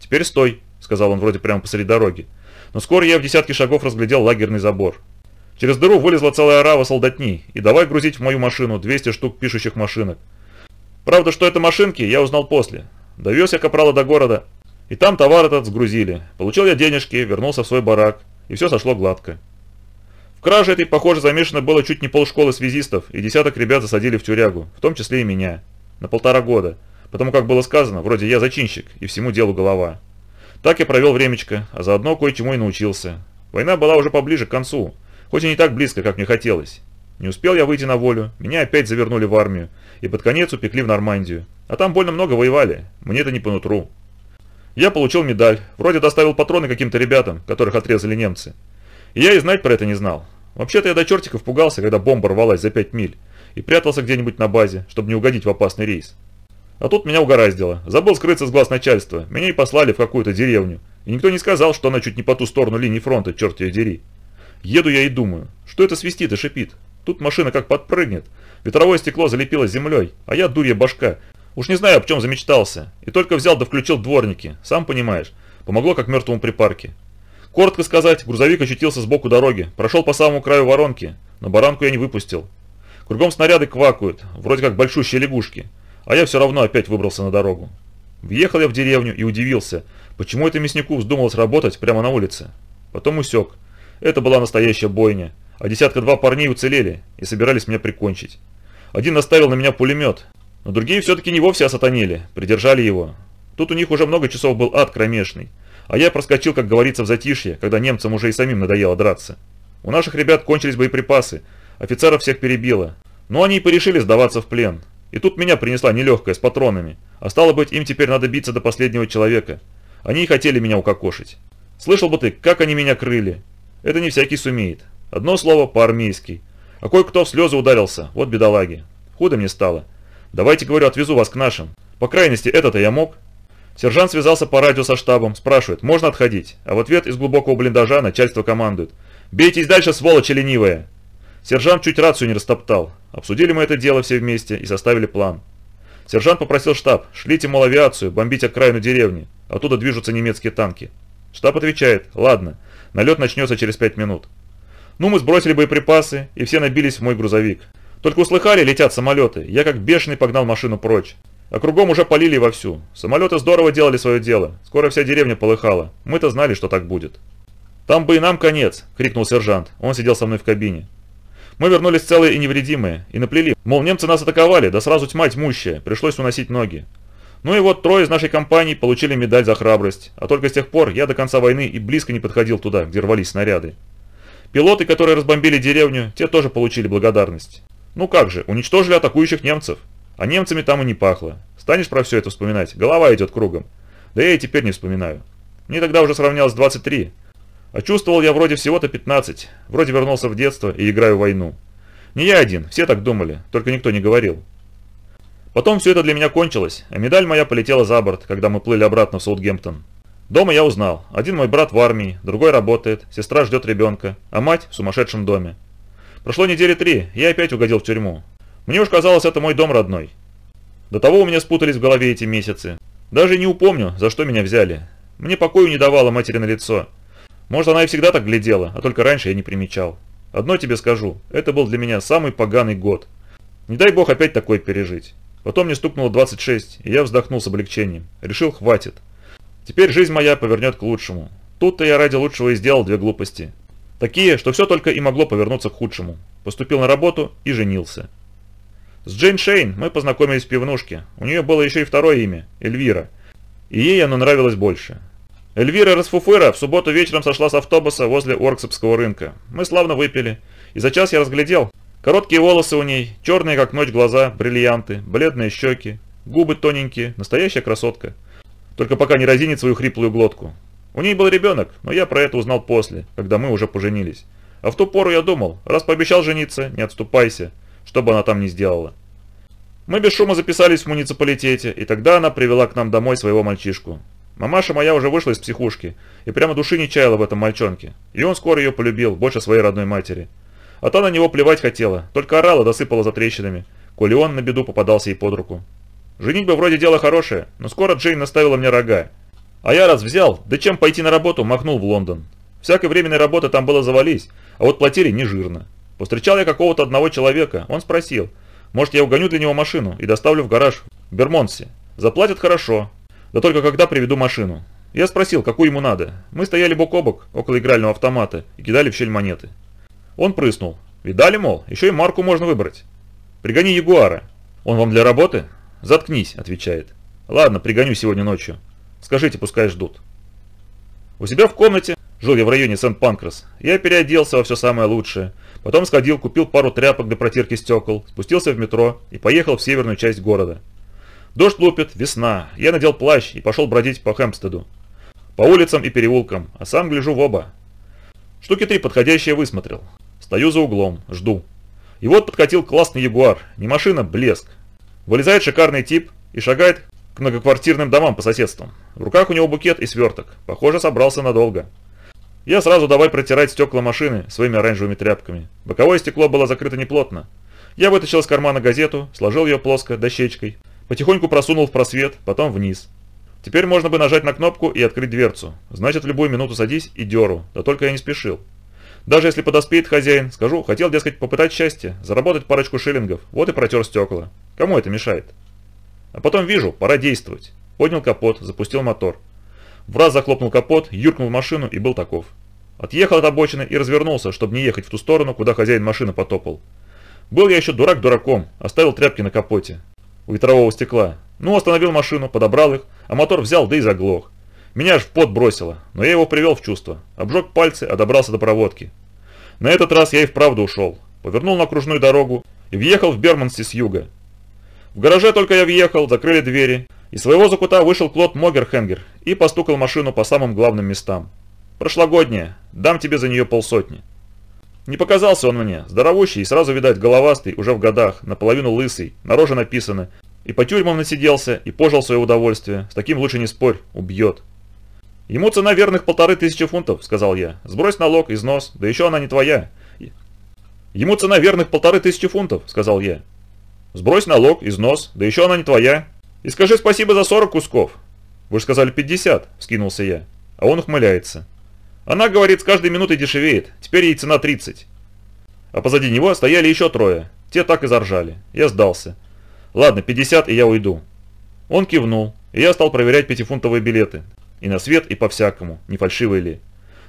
«Теперь стой», — сказал он вроде прямо посреди дороги. Но скоро я в десятке шагов разглядел лагерный забор. Через дыру вылезла целая рава солдатней, и давай грузить в мою машину 200 штук пишущих машинок. Правда, что это машинки, я узнал после. Довез я капрала до города, и там товар этот сгрузили. Получил я денежки, вернулся в свой барак, и все сошло гладко. В краже этой, похоже, замешано было чуть не полшколы связистов, и десяток ребят засадили в тюрягу, в том числе и меня, на полтора года, потому как было сказано, вроде я зачинщик, и всему делу голова. Так я провел времечко, а заодно кое-чему и научился. Война была уже поближе к концу, хоть и не так близко, как мне хотелось. Не успел я выйти на волю, меня опять завернули в армию, и под конец упекли в Нормандию. А там больно много воевали, мне это не по нутру. Я получил медаль, вроде доставил патроны каким-то ребятам, которых отрезали немцы. И я и знать про это не знал. Вообще-то я до чертиков пугался, когда бомба рвалась за 5 миль, и прятался где-нибудь на базе, чтобы не угодить в опасный рейс. А тут меня угораздило. Забыл скрыться с глаз начальства, меня и послали в какую-то деревню. И никто не сказал, что она чуть не по ту сторону линии фронта, черт ее дери. Еду я и думаю, что это свистит и шипит. Тут машина как подпрыгнет. Ветровое стекло залепило землей, а я дурья башка. Уж не знаю, об чем замечтался. И только взял да включил дворники, сам понимаешь. Помогло как мертвому припарке. Коротко сказать, грузовик очутился сбоку дороги, прошел по самому краю воронки, но баранку я не выпустил. Кругом снаряды квакают, вроде как большущие лягушки, а я все равно опять выбрался на дорогу. Въехал я в деревню и удивился, почему это мяснику вздумалось работать прямо на улице. Потом усек – это была настоящая бойня, а десятка-два парней уцелели и собирались меня прикончить. Один наставил на меня пулемет, но другие все-таки не вовсе осатанили, придержали его. Тут у них уже много часов был ад кромешный, а я проскочил, как говорится, в затишье, когда немцам уже и самим надоело драться. У наших ребят кончились боеприпасы, офицеров всех перебило, но они и порешили сдаваться в плен. И тут меня принесла нелегкая, с патронами, а стало быть, им теперь надо биться до последнего человека. Они и хотели меня укокошить. Слышал бы ты, как они меня крыли, это не всякий сумеет. Одно слово по-армейски. А кое-кто в слезы ударился, вот бедолаги. Худо мне стало. Давайте, говорю, отвезу вас к нашим. По крайности, это-то я мог. Сержант связался по радио со штабом, спрашивает, можно отходить? А в ответ из глубокого блиндажа начальство командует. «Бейтесь дальше, сволочи ленивые! Сержант чуть рацию не растоптал. Обсудили мы это дело все вместе и составили план. Сержант попросил штаб, шлите, мол, авиацию, бомбить окраину деревни. Оттуда движутся немецкие танки. Штаб отвечает, ладно, Налет начнется через пять минут. Ну, мы сбросили боеприпасы, и все набились в мой грузовик. Только услыхали, летят самолеты. Я как бешеный погнал машину прочь. А кругом уже полили вовсю. Самолеты здорово делали свое дело. Скоро вся деревня полыхала. Мы-то знали, что так будет. «Там бы и нам конец!» – крикнул сержант. Он сидел со мной в кабине. Мы вернулись целые и невредимые, и наплели. Мол, немцы нас атаковали, да сразу тьма тьмущая, пришлось уносить ноги. Ну и вот трое из нашей компании получили медаль за храбрость, а только с тех пор я до конца войны и близко не подходил туда, где рвались снаряды. Пилоты, которые разбомбили деревню, те тоже получили благодарность. Ну как же, уничтожили атакующих немцев. А немцами там и не пахло. Станешь про все это вспоминать, голова идет кругом. Да я и теперь не вспоминаю. Мне тогда уже сравнялось 23. А чувствовал я вроде всего-то 15. Вроде вернулся в детство и играю в войну. Не я один, все так думали, только никто не говорил. Потом все это для меня кончилось, а медаль моя полетела за борт, когда мы плыли обратно в Саутгемптон. Дома я узнал. Один мой брат в армии, другой работает, сестра ждет ребенка, а мать в сумасшедшем доме. Прошло недели три, я опять угодил в тюрьму. Мне уж казалось, это мой дом родной. До того у меня спутались в голове эти месяцы. Даже не упомню, за что меня взяли. Мне покою не давало на лицо. Может, она и всегда так глядела, а только раньше я не примечал. Одно тебе скажу, это был для меня самый поганый год. Не дай бог опять такой пережить. Потом мне стукнуло 26, и я вздохнул с облегчением. Решил, хватит. Теперь жизнь моя повернет к лучшему. Тут-то я ради лучшего и сделал две глупости. Такие, что все только и могло повернуться к худшему. Поступил на работу и женился. С Джейн Шейн мы познакомились в пивнушке. У нее было еще и второе имя – Эльвира. И ей оно нравилось больше. Эльвира Расфуфыра в субботу вечером сошла с автобуса возле Орксопского рынка. Мы славно выпили. И за час я разглядел, Короткие волосы у ней, черные как ночь глаза, бриллианты, бледные щеки, губы тоненькие, настоящая красотка. Только пока не разинит свою хриплую глотку. У ней был ребенок, но я про это узнал после, когда мы уже поженились. А в ту пору я думал, раз пообещал жениться, не отступайся, чтобы она там не сделала. Мы без шума записались в муниципалитете, и тогда она привела к нам домой своего мальчишку. Мамаша моя уже вышла из психушки, и прямо души не чаяла в этом мальчонке. И он скоро ее полюбил, больше своей родной матери. А та на него плевать хотела, только орала досыпала за трещинами, коли он на беду попадался ей под руку. Женить бы вроде дело хорошее, но скоро Джейн наставила мне рога. А я раз взял, да чем пойти на работу, махнул в Лондон. Всякой временной работы там было завались, а вот платили не жирно. Постречал я какого-то одного человека, он спросил, может я угоню для него машину и доставлю в гараж в Бермонсе. Заплатят хорошо, да только когда приведу машину. Я спросил, какую ему надо. Мы стояли бок о бок около игрального автомата и кидали в щель монеты. Он прыснул. «Видали, мол, еще и марку можно выбрать. Пригони Ягуара. Он вам для работы?» «Заткнись», — отвечает. «Ладно, пригоню сегодня ночью. Скажите, пускай ждут». У себя в комнате, жил я в районе Сент-Панкрас, я переоделся во все самое лучшее. Потом сходил, купил пару тряпок для протирки стекол, спустился в метро и поехал в северную часть города. Дождь лупит, весна. Я надел плащ и пошел бродить по Хэмпстеду. По улицам и переулкам, а сам гляжу в оба. Штуки три подходящие высмотрел. Стою за углом, жду. И вот подкатил классный ягуар, не машина, блеск. Вылезает шикарный тип и шагает к многоквартирным домам по соседству. В руках у него букет и сверток. Похоже, собрался надолго. Я сразу давай протирать стекла машины своими оранжевыми тряпками. Боковое стекло было закрыто неплотно. Я вытащил из кармана газету, сложил ее плоско, дощечкой. Потихоньку просунул в просвет, потом вниз. Теперь можно бы нажать на кнопку и открыть дверцу. Значит, в любую минуту садись и деру. Да только я не спешил. Даже если подоспеет хозяин, скажу, хотел, дескать, попытать счастье, заработать парочку шиллингов, вот и протер стекла. Кому это мешает? А потом вижу, пора действовать. Поднял капот, запустил мотор. В раз захлопнул капот, юркнул в машину и был таков. Отъехал от обочины и развернулся, чтобы не ехать в ту сторону, куда хозяин машины потопал. Был я еще дурак дураком, оставил тряпки на капоте. У ветрового стекла. Ну, остановил машину, подобрал их, а мотор взял, да и заглох. Меня аж в пот бросило, но я его привел в чувство. Обжег пальцы, а добрался до проводки. На этот раз я и вправду ушел. Повернул на окружную дорогу и въехал в Бермонси с юга. В гараже только я въехал, закрыли двери. Из своего закута вышел Клод Могерхенгер и постукал машину по самым главным местам. «Прошлогодняя. Дам тебе за нее полсотни». Не показался он мне, здоровущий и сразу, видать, головастый, уже в годах, наполовину лысый, на роже написано. И по тюрьмам насиделся, и пожил свое удовольствие. С таким лучше не спорь, убьет. «Ему цена верных полторы тысячи фунтов», — сказал я. «Сбрось налог, износ, да еще она не твоя». «Ему цена верных полторы тысячи фунтов», — сказал я. «Сбрось налог, износ, да еще она не твоя». «И скажи спасибо за 40 кусков». «Вы же сказали 50», — скинулся я. А он ухмыляется. «Она, говорит, с каждой минутой дешевеет. Теперь ей цена 30». А позади него стояли еще трое. Те так и заржали. Я сдался. «Ладно, 50, и я уйду». Он кивнул, и я стал проверять пятифунтовые билеты. И на свет, и по-всякому, не фальшивые ли.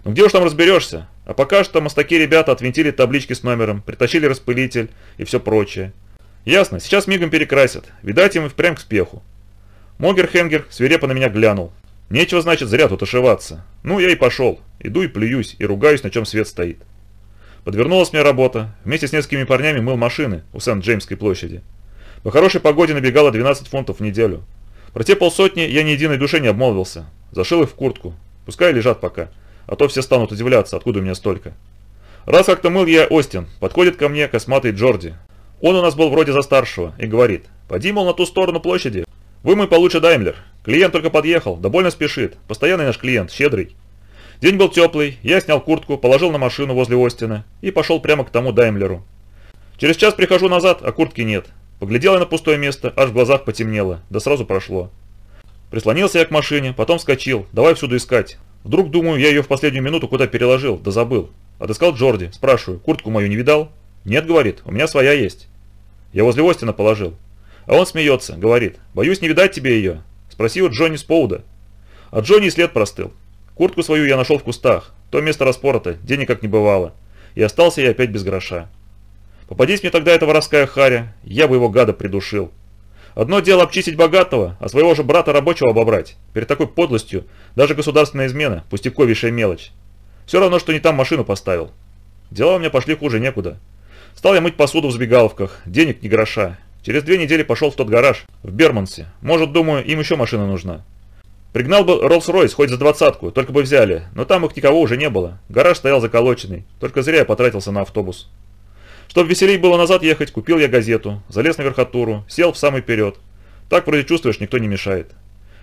Ну где уж там разберешься? А пока что мастаки ребята отвинтили таблички с номером, притащили распылитель и все прочее. Ясно, сейчас мигом перекрасят. Видать им и впрямь к спеху. Могерхенгер свирепо на меня глянул. Нечего, значит, зря тут ошиваться. Ну, я и пошел. Иду и плююсь, и ругаюсь, на чем свет стоит. Подвернулась мне работа. Вместе с несколькими парнями мыл машины у Сент-Джеймской площади. По хорошей погоде набегало 12 фунтов в неделю. Про те полсотни я ни единой душе не обмолвился. Зашил их в куртку. Пускай лежат пока. А то все станут удивляться, откуда у меня столько. Раз как-то мыл я Остин, подходит ко мне косматый Джорди. Он у нас был вроде за старшего и говорит, «Поди, мол, на ту сторону площади, вымой получше Даймлер. Клиент только подъехал, довольно спешит. Постоянный наш клиент, щедрый». День был теплый, я снял куртку, положил на машину возле Остина и пошел прямо к тому Даймлеру. Через час прихожу назад, а куртки нет. Поглядела на пустое место, аж в глазах потемнело, да сразу прошло. Прислонился я к машине, потом вскочил, давай всюду искать. Вдруг, думаю, я ее в последнюю минуту куда переложил, да забыл. Отыскал Джорди, спрашиваю, куртку мою не видал? Нет, говорит, у меня своя есть. Я возле Остина положил. А он смеется, говорит, боюсь не видать тебе ее. Спроси у Джонни Споуда. А Джонни след простыл. Куртку свою я нашел в кустах, то место распорото, где никак не бывало. И остался я опять без гроша. Попадись мне тогда эта воровская харя, я бы его гада придушил. Одно дело обчистить богатого, а своего же брата рабочего обобрать. Перед такой подлостью даже государственная измена – пустяковейшая мелочь. Все равно, что не там машину поставил. Дела у меня пошли хуже некуда. Стал я мыть посуду в сбегаловках, денег не гроша. Через две недели пошел в тот гараж, в Бермансе. Может, думаю, им еще машина нужна. Пригнал бы Роллс-Ройс хоть за двадцатку, только бы взяли, но там их никого уже не было. Гараж стоял заколоченный, только зря я потратился на автобус. Чтоб веселей было назад ехать, купил я газету, залез на верхотуру, сел в самый вперед. Так вроде чувствуешь, никто не мешает.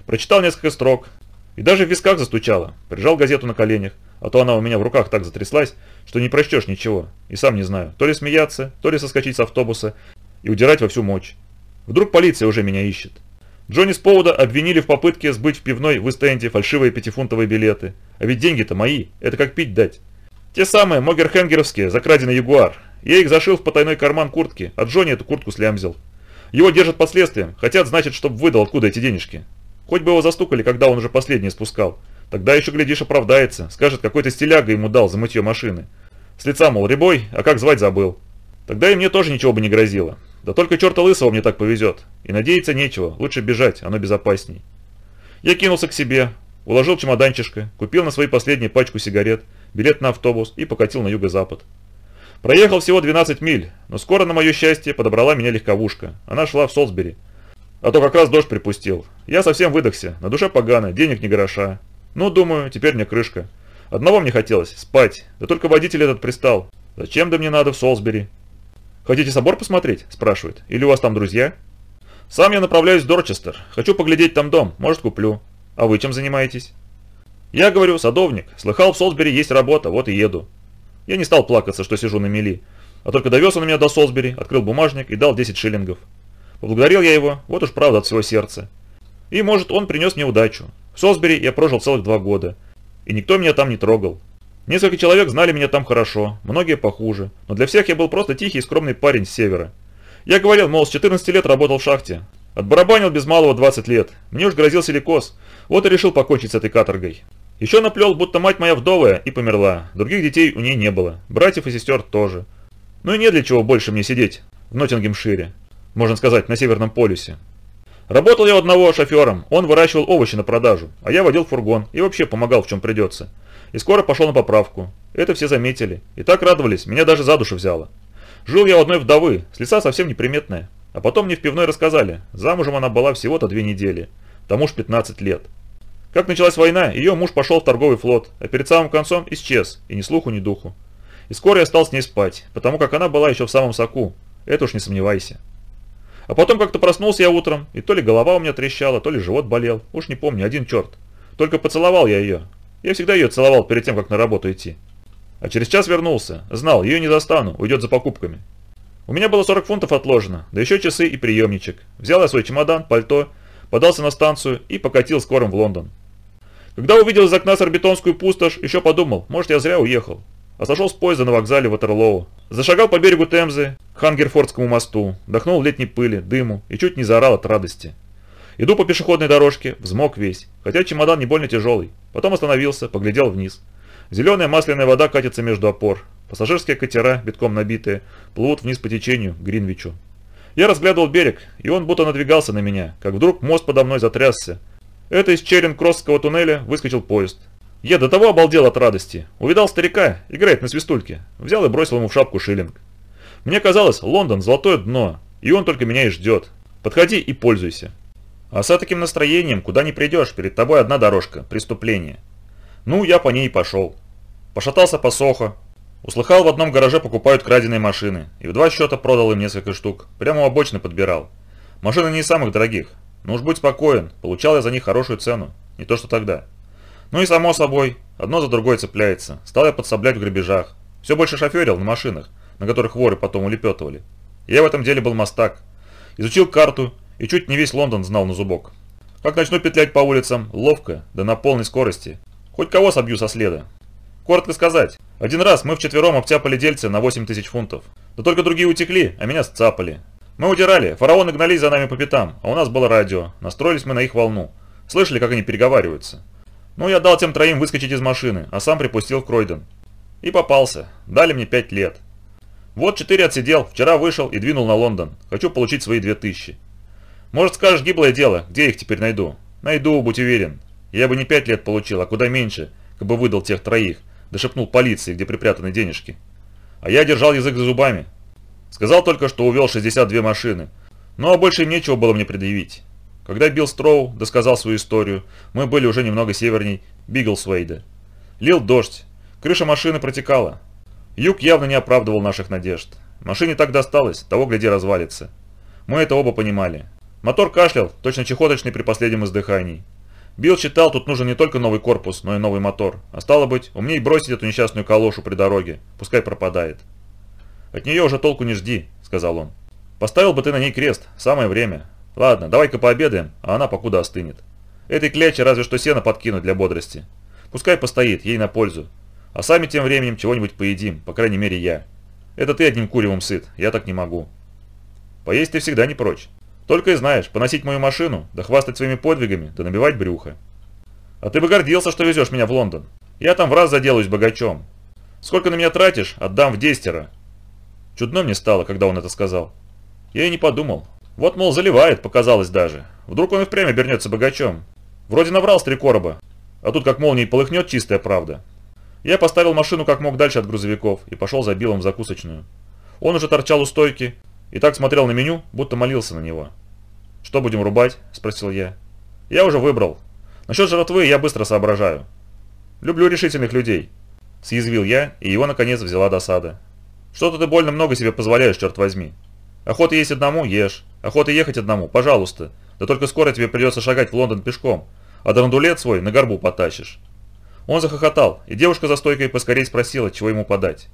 Прочитал несколько строк. И даже в висках застучало. Прижал газету на коленях, а то она у меня в руках так затряслась, что не прочтешь ничего. И сам не знаю, то ли смеяться, то ли соскочить с автобуса и удирать во всю мочь. Вдруг полиция уже меня ищет. Джонни с повода обвинили в попытке сбыть в пивной в эстенде фальшивые пятифунтовые билеты. А ведь деньги-то мои, это как пить дать. Те самые могерхенгеровские, закраденный Ягуар. Я их зашил в потайной карман куртки, а Джонни эту куртку слямзил. Его держат под следствием, хотят, значит, чтобы выдал, откуда эти денежки. Хоть бы его застукали, когда он уже последний спускал. Тогда еще, глядишь, оправдается, скажет, какой-то стиляга ему дал за мытье машины. С лица, мол, ребой, а как звать забыл. Тогда и мне тоже ничего бы не грозило. Да только черта лысого мне так повезет. И надеяться нечего, лучше бежать, оно безопасней. Я кинулся к себе, уложил чемоданчишко, купил на свои последние пачку сигарет – билет на автобус и покатил на юго-запад. Проехал всего 12 миль, но скоро, на мое счастье, подобрала меня легковушка. Она шла в Солсбери. А то как раз дождь припустил. Я совсем выдохся, на душе погано, денег не гроша. Ну, думаю, теперь мне крышка. Одного мне хотелось – спать, да только водитель этот пристал. Зачем да мне надо в Солсбери? «Хотите собор посмотреть?» – спрашивает. «Или у вас там друзья?» «Сам я направляюсь в Дорчестер. Хочу поглядеть там дом, может куплю. А вы чем занимаетесь?» Я говорю, садовник, слыхал, в Солсбери есть работа, вот и еду. Я не стал плакаться, что сижу на мели, а только довез он меня до Солсбери, открыл бумажник и дал 10 шиллингов. Поблагодарил я его, вот уж правда от всего сердца. И, может, он принес мне удачу. В Солсбери я прожил целых два года, и никто меня там не трогал. Несколько человек знали меня там хорошо, многие похуже, но для всех я был просто тихий и скромный парень с севера. Я говорил, мол, с 14 лет работал в шахте, отбарабанил без малого 20 лет, мне уж грозил силикоз, вот и решил покончить с этой каторгой. Еще наплел, будто мать моя вдовая и померла. Других детей у ней не было. Братьев и сестер тоже. Ну и не для чего больше мне сидеть в Ноттингемшире. Можно сказать, на Северном полюсе. Работал я у одного шофером, он выращивал овощи на продажу, а я водил фургон и вообще помогал в чем придется. И скоро пошел на поправку. Это все заметили. И так радовались, меня даже за душу взяло. Жил я у одной вдовы, с лица совсем неприметная. А потом мне в пивной рассказали, замужем она была всего-то две недели. Тому ж 15 лет. Как началась война, ее муж пошел в торговый флот, а перед самым концом исчез, и ни слуху, ни духу. И скоро я стал с ней спать, потому как она была еще в самом соку, это уж не сомневайся. А потом как-то проснулся я утром, и то ли голова у меня трещала, то ли живот болел, уж не помню, один черт. Только поцеловал я ее. Я всегда ее целовал перед тем, как на работу идти. А через час вернулся, знал, ее не застану, уйдет за покупками. У меня было 40 фунтов отложено, да еще часы и приемничек. Взял я свой чемодан, пальто, подался на станцию и покатил скором в Лондон. Когда увидел из окна сорбитонскую пустошь, еще подумал, может я зря уехал. А сошел с поезда на вокзале Ватерлоу. Зашагал по берегу Темзы, к Хангерфордскому мосту, вдохнул летней пыли, дыму и чуть не заорал от радости. Иду по пешеходной дорожке, взмок весь, хотя чемодан не больно тяжелый. Потом остановился, поглядел вниз. Зеленая масляная вода катится между опор. Пассажирские катера, битком набитые, плывут вниз по течению, к Гринвичу. Я разглядывал берег, и он будто надвигался на меня, как вдруг мост подо мной затрясся, это из черинг туннеля выскочил поезд. Я до того обалдел от радости. Увидал старика, играет на свистульке. Взял и бросил ему в шапку шиллинг. Мне казалось, Лондон – золотое дно, и он только меня и ждет. Подходи и пользуйся. А с таким настроением куда не придешь, перед тобой одна дорожка – преступление. Ну, я по ней и пошел. Пошатался по Сохо. Услыхал, в одном гараже покупают краденые машины, и в два счета продал им несколько штук. Прямо у обочины подбирал. Машины не из самых дорогих, ну уж будь спокоен, получал я за них хорошую цену. Не то что тогда. Ну и само собой, одно за другое цепляется. Стал я подсоблять в грабежах. Все больше шоферил на машинах, на которых воры потом улепетывали. Я в этом деле был мастак. Изучил карту и чуть не весь Лондон знал на зубок. Как начну петлять по улицам, ловко, да на полной скорости. Хоть кого собью со следа. Коротко сказать, один раз мы вчетвером обтяпали дельцы на 8 тысяч фунтов. Да только другие утекли, а меня сцапали. Мы удирали, фараоны гнались за нами по пятам, а у нас было радио. Настроились мы на их волну. Слышали, как они переговариваются. Ну, я дал тем троим выскочить из машины, а сам припустил в Кройден. И попался. Дали мне пять лет. Вот четыре отсидел, вчера вышел и двинул на Лондон. Хочу получить свои две тысячи. Может скажешь гиблое дело, где я их теперь найду? Найду, будь уверен. Я бы не пять лет получил, а куда меньше, как бы выдал тех троих. дошепнул полиции, где припрятаны денежки. А я держал язык за зубами, Сказал только, что увел 62 машины. Но ну, а больше им нечего было мне предъявить. Когда Билл Строу досказал свою историю, мы были уже немного северней Биглсвейда. Лил дождь, крыша машины протекала. Юг явно не оправдывал наших надежд. Машине так досталось, того гляди развалится. Мы это оба понимали. Мотор кашлял, точно чехоточный при последнем издыхании. Билл считал, тут нужен не только новый корпус, но и новый мотор. А стало быть, умней бросить эту несчастную калошу при дороге, пускай пропадает. От нее уже толку не жди», — сказал он. «Поставил бы ты на ней крест, самое время. Ладно, давай-ка пообедаем, а она покуда остынет. Этой кляче разве что сено подкину для бодрости. Пускай постоит, ей на пользу. А сами тем временем чего-нибудь поедим, по крайней мере я. Это ты одним куревом сыт, я так не могу». «Поесть ты всегда не прочь. Только и знаешь, поносить мою машину, да хвастать своими подвигами, да набивать брюхо. А ты бы гордился, что везешь меня в Лондон. Я там в раз заделаюсь богачом. Сколько на меня тратишь, отдам в десятеро, Чудно мне стало, когда он это сказал. Я и не подумал. Вот, мол, заливает, показалось даже. Вдруг он и впрямь обернется богачом. Вроде набрал с три короба. А тут как молнией полыхнет чистая правда. Я поставил машину как мог дальше от грузовиков и пошел за Биллом в закусочную. Он уже торчал у стойки и так смотрел на меню, будто молился на него. «Что будем рубать?» – спросил я. «Я уже выбрал. Насчет жратвы я быстро соображаю. Люблю решительных людей», – съязвил я, и его наконец взяла досада. Что-то ты больно много себе позволяешь, черт возьми. Охота есть одному – ешь. Охота ехать одному – пожалуйста. Да только скоро тебе придется шагать в Лондон пешком, а драндулет свой на горбу потащишь». Он захохотал, и девушка за стойкой поскорей спросила, чего ему подать.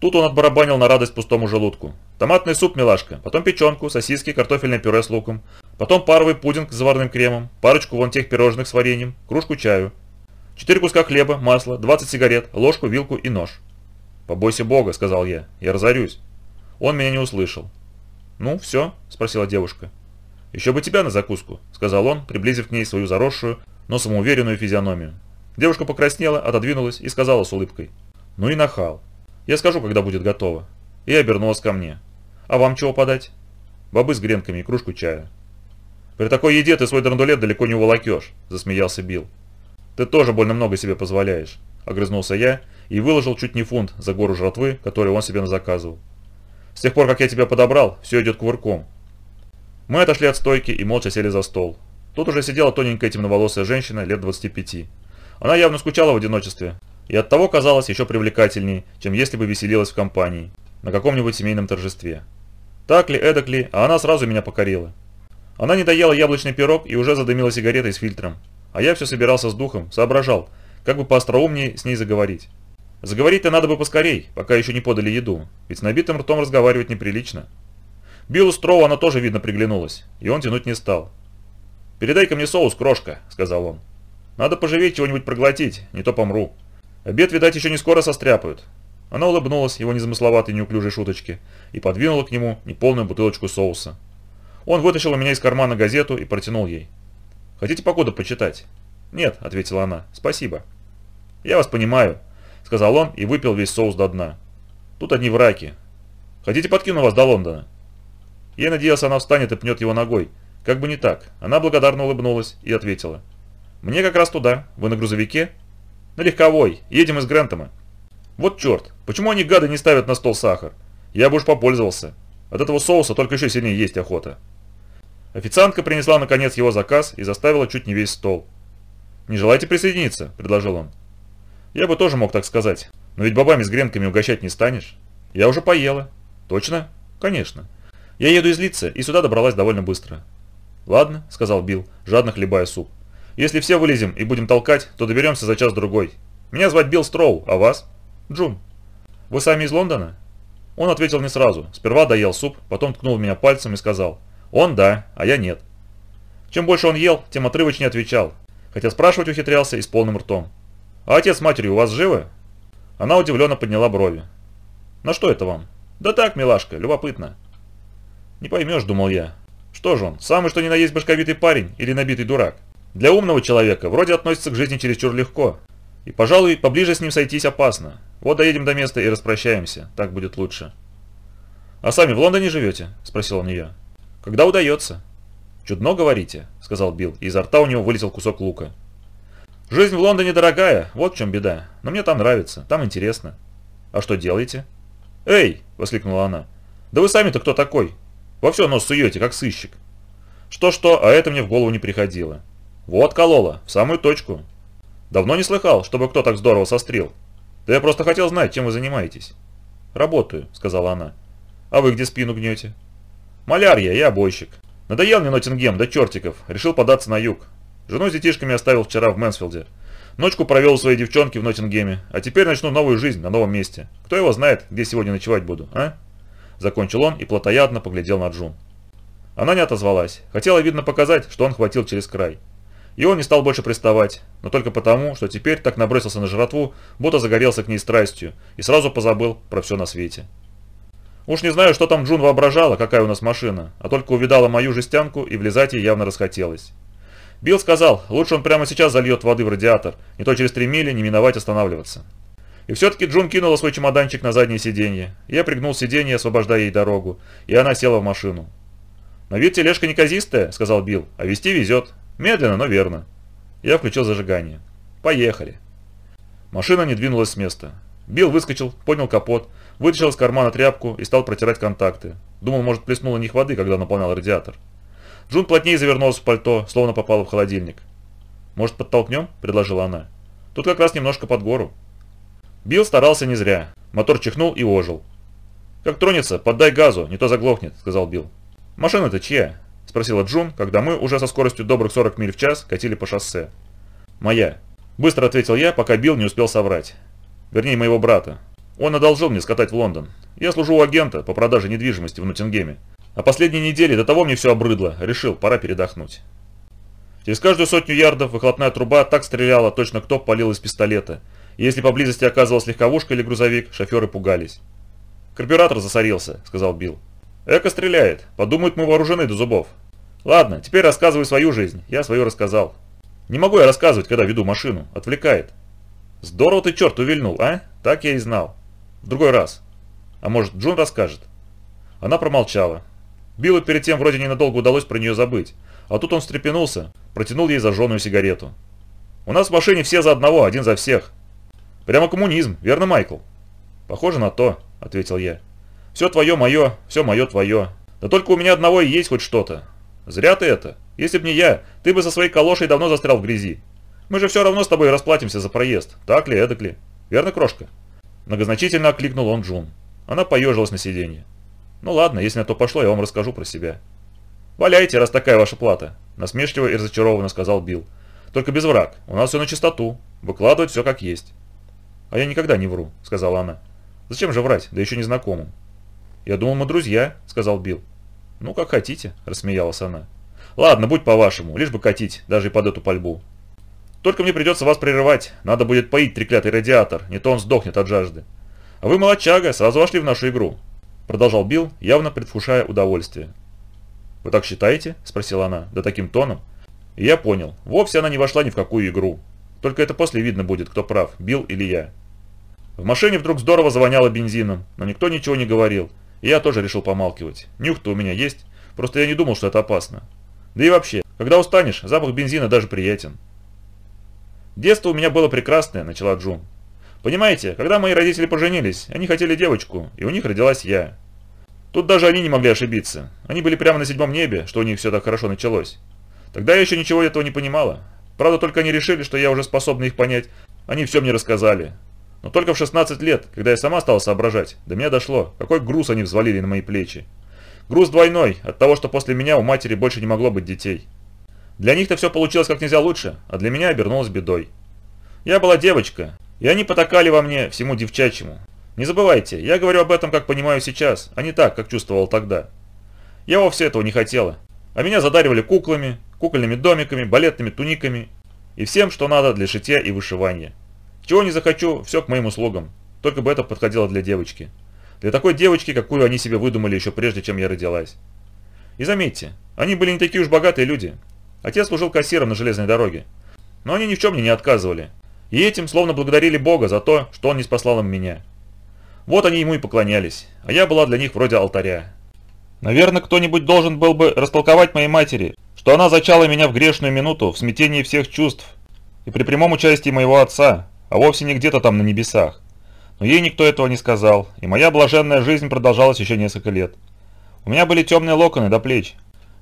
Тут он отбарабанил на радость пустому желудку. Томатный суп, милашка, потом печенку, сосиски, картофельное пюре с луком, потом паровый пудинг с заварным кремом, парочку вон тех пирожных с вареньем, кружку чаю, четыре куска хлеба, масло, 20 сигарет, ложку, вилку и нож. «Побойся Бога», — сказал я, — «я разорюсь». Он меня не услышал. «Ну, все?» — спросила девушка. «Еще бы тебя на закуску», — сказал он, приблизив к ней свою заросшую, но самоуверенную физиономию. Девушка покраснела, отодвинулась и сказала с улыбкой. «Ну и нахал. Я скажу, когда будет готово». И обернулась ко мне. «А вам чего подать?» «Бобы с гренками и кружку чая». «При такой еде ты свой драндулет далеко не уволокешь», — засмеялся Билл. «Ты тоже больно много себе позволяешь». – огрызнулся я и выложил чуть не фунт за гору жратвы, которую он себе заказывал. «С тех пор, как я тебя подобрал, все идет кувырком». Мы отошли от стойки и молча сели за стол. Тут уже сидела тоненькая темноволосая женщина лет 25. Она явно скучала в одиночестве и оттого казалась еще привлекательней, чем если бы веселилась в компании, на каком-нибудь семейном торжестве. Так ли, эдак ли, а она сразу меня покорила. Она не доела яблочный пирог и уже задымила сигаретой с фильтром. А я все собирался с духом, соображал, как бы поостроумнее с ней заговорить. Заговорить-то надо бы поскорей, пока еще не подали еду, ведь с набитым ртом разговаривать неприлично. Биллу Строу она тоже, видно, приглянулась, и он тянуть не стал. «Передай-ка мне соус, крошка», — сказал он. «Надо поживее чего-нибудь проглотить, не то помру. Обед, видать, еще не скоро состряпают». Она улыбнулась его незамысловатой неуклюжей шуточке и подвинула к нему неполную бутылочку соуса. Он вытащил у меня из кармана газету и протянул ей. «Хотите погоду почитать?» «Нет», — ответила она, — «спасибо». «Я вас понимаю», — сказал он и выпил весь соус до дна. «Тут одни враки. Хотите, подкину вас до Лондона?» Я надеялся, она встанет и пнет его ногой. Как бы не так. Она благодарно улыбнулась и ответила. «Мне как раз туда. Вы на грузовике?» «На легковой. Едем из Грентома». «Вот черт. Почему они, гады, не ставят на стол сахар? Я бы уж попользовался. От этого соуса только еще сильнее есть охота». Официантка принесла наконец его заказ и заставила чуть не весь стол. «Не желаете присоединиться?» – предложил он. «Я бы тоже мог так сказать. Но ведь бабами с гренками угощать не станешь. Я уже поела». «Точно?» «Конечно. Я еду из Лица и сюда добралась довольно быстро». «Ладно», – сказал Билл, жадно хлебая суп. «Если все вылезем и будем толкать, то доберемся за час-другой. Меня звать Билл Строу, а вас?» «Джун». «Вы сами из Лондона?» Он ответил не сразу. Сперва доел суп, потом ткнул меня пальцем и сказал. «Он да, а я нет». Чем больше он ел, тем отрывочнее отвечал хотя спрашивать ухитрялся и с полным ртом. «А отец с матерью у вас живы?» Она удивленно подняла брови. «На что это вам?» «Да так, милашка, любопытно». «Не поймешь», — думал я. «Что же он, самый что ни на есть башковитый парень или набитый дурак? Для умного человека вроде относится к жизни чересчур легко. И, пожалуй, поближе с ним сойтись опасно. Вот доедем до места и распрощаемся, так будет лучше». «А сами в Лондоне живете?» – спросил он ее. «Когда удается?» «Чудно говорите?» сказал Билл, и изо рта у него вылетел кусок лука. «Жизнь в Лондоне дорогая, вот в чем беда. Но мне там нравится, там интересно». «А что делаете?» «Эй!» – воскликнула она. «Да вы сами-то кто такой? Во все нос суете, как сыщик». Что-что, а это мне в голову не приходило. «Вот колола, в самую точку». «Давно не слыхал, чтобы кто так здорово сострил. Да я просто хотел знать, чем вы занимаетесь». «Работаю», – сказала она. «А вы где спину гнете?» я, я обойщик. Надоел мне Ноттингем, да чертиков. Решил податься на юг. Жену с детишками оставил вчера в Мэнсфилде. Ночку провел у своей девчонки в Ноттингеме, а теперь начну новую жизнь на новом месте. Кто его знает, где сегодня ночевать буду, а?» Закончил он и плотоядно поглядел на Джун. Она не отозвалась. Хотела, видно, показать, что он хватил через край. И он не стал больше приставать, но только потому, что теперь так набросился на жратву, будто загорелся к ней страстью и сразу позабыл про все на свете. Уж не знаю, что там Джун воображала, какая у нас машина, а только увидала мою жестянку и влезать ей явно расхотелось. Билл сказал, лучше он прямо сейчас зальет воды в радиатор, не то через три мили не миновать останавливаться. И все-таки Джун кинула свой чемоданчик на заднее сиденье. Я пригнул сиденье, освобождая ей дорогу, и она села в машину. «На вид тележка неказистая», — сказал Билл, — «а вести везет. Медленно, но верно». Я включил зажигание. «Поехали». Машина не двинулась с места. Билл выскочил, поднял капот, Вытащил из кармана тряпку и стал протирать контакты. Думал, может, плеснул на них воды, когда наполнял радиатор. Джун плотнее завернулся в пальто, словно попал в холодильник. «Может, подтолкнем?» – предложила она. «Тут как раз немножко под гору». Билл старался не зря. Мотор чихнул и ожил. «Как тронется, поддай газу, не то заглохнет», – сказал Билл. «Машина-то чья?» – спросила Джун, когда мы уже со скоростью добрых 40 миль в час катили по шоссе. «Моя», – быстро ответил я, пока Билл не успел соврать. Вернее, моего брата. Он одолжил мне скатать в Лондон. Я служу у агента по продаже недвижимости в Нотингеме. А последние недели до того мне все обрыдло. Решил, пора передохнуть. Через каждую сотню ярдов выхлопная труба так стреляла, точно кто палил из пистолета. И если поблизости оказывалась легковушка или грузовик, шоферы пугались. «Карбюратор засорился», — сказал Билл. «Эко стреляет. Подумают, мы вооружены до зубов». «Ладно, теперь рассказывай свою жизнь. Я свою рассказал». «Не могу я рассказывать, когда веду машину. Отвлекает». «Здорово ты, черт, увильнул, а? Так я и знал». В другой раз. А может, Джун расскажет?» Она промолчала. Биллу перед тем вроде ненадолго удалось про нее забыть, а тут он встрепенулся, протянул ей зажженную сигарету. «У нас в машине все за одного, один за всех. Прямо коммунизм, верно, Майкл?» «Похоже на то», — ответил я. «Все твое мое, все мое твое. Да только у меня одного и есть хоть что-то. Зря ты это. Если б не я, ты бы со своей калошей давно застрял в грязи. Мы же все равно с тобой расплатимся за проезд, так ли, эдак ли? Верно, крошка?» Многозначительно окликнул он Джун. Она поежилась на сиденье. «Ну ладно, если на то пошло, я вам расскажу про себя». «Валяйте, раз такая ваша плата», – насмешливо и разочарованно сказал Билл. «Только без враг, у нас все на чистоту, выкладывать все как есть». «А я никогда не вру», – сказала она. «Зачем же врать, да еще незнакомым?» «Я думал, мы друзья», – сказал Билл. «Ну, как хотите», – рассмеялась она. «Ладно, будь по-вашему, лишь бы катить, даже и под эту пальбу». Только мне придется вас прерывать. Надо будет поить треклятый радиатор, не то он сдохнет от жажды. А вы, молодчага, сразу вошли в нашу игру. Продолжал Билл, явно предвкушая удовольствие. «Вы так считаете?» – спросила она. «Да таким тоном». И я понял. Вовсе она не вошла ни в какую игру. Только это после видно будет, кто прав, Билл или я. В машине вдруг здорово завоняло бензином, но никто ничего не говорил. И я тоже решил помалкивать. Нюх-то у меня есть, просто я не думал, что это опасно. Да и вообще, когда устанешь, запах бензина даже приятен. «Детство у меня было прекрасное», – начала Джун. «Понимаете, когда мои родители поженились, они хотели девочку, и у них родилась я. Тут даже они не могли ошибиться. Они были прямо на седьмом небе, что у них все так хорошо началось. Тогда я еще ничего этого не понимала. Правда, только они решили, что я уже способна их понять. Они все мне рассказали. Но только в 16 лет, когда я сама стала соображать, до меня дошло, какой груз они взвалили на мои плечи. Груз двойной, от того, что после меня у матери больше не могло быть детей. Для них-то все получилось как нельзя лучше, а для меня обернулось бедой. Я была девочка, и они потакали во мне всему девчачьему. Не забывайте, я говорю об этом, как понимаю сейчас, а не так, как чувствовал тогда. Я вовсе этого не хотела. А меня задаривали куклами, кукольными домиками, балетными туниками и всем, что надо для шитья и вышивания. Чего не захочу, все к моим услугам. Только бы это подходило для девочки. Для такой девочки, какую они себе выдумали еще прежде, чем я родилась. И заметьте, они были не такие уж богатые люди. Отец служил кассиром на железной дороге. Но они ни в чем мне не отказывали. И этим словно благодарили Бога за то, что Он не спасал им меня. Вот они ему и поклонялись, а я была для них вроде алтаря. Наверное, кто-нибудь должен был бы растолковать моей матери, что она зачала меня в грешную минуту в смятении всех чувств и при прямом участии моего отца, а вовсе не где-то там на небесах. Но ей никто этого не сказал, и моя блаженная жизнь продолжалась еще несколько лет. У меня были темные локоны до плеч,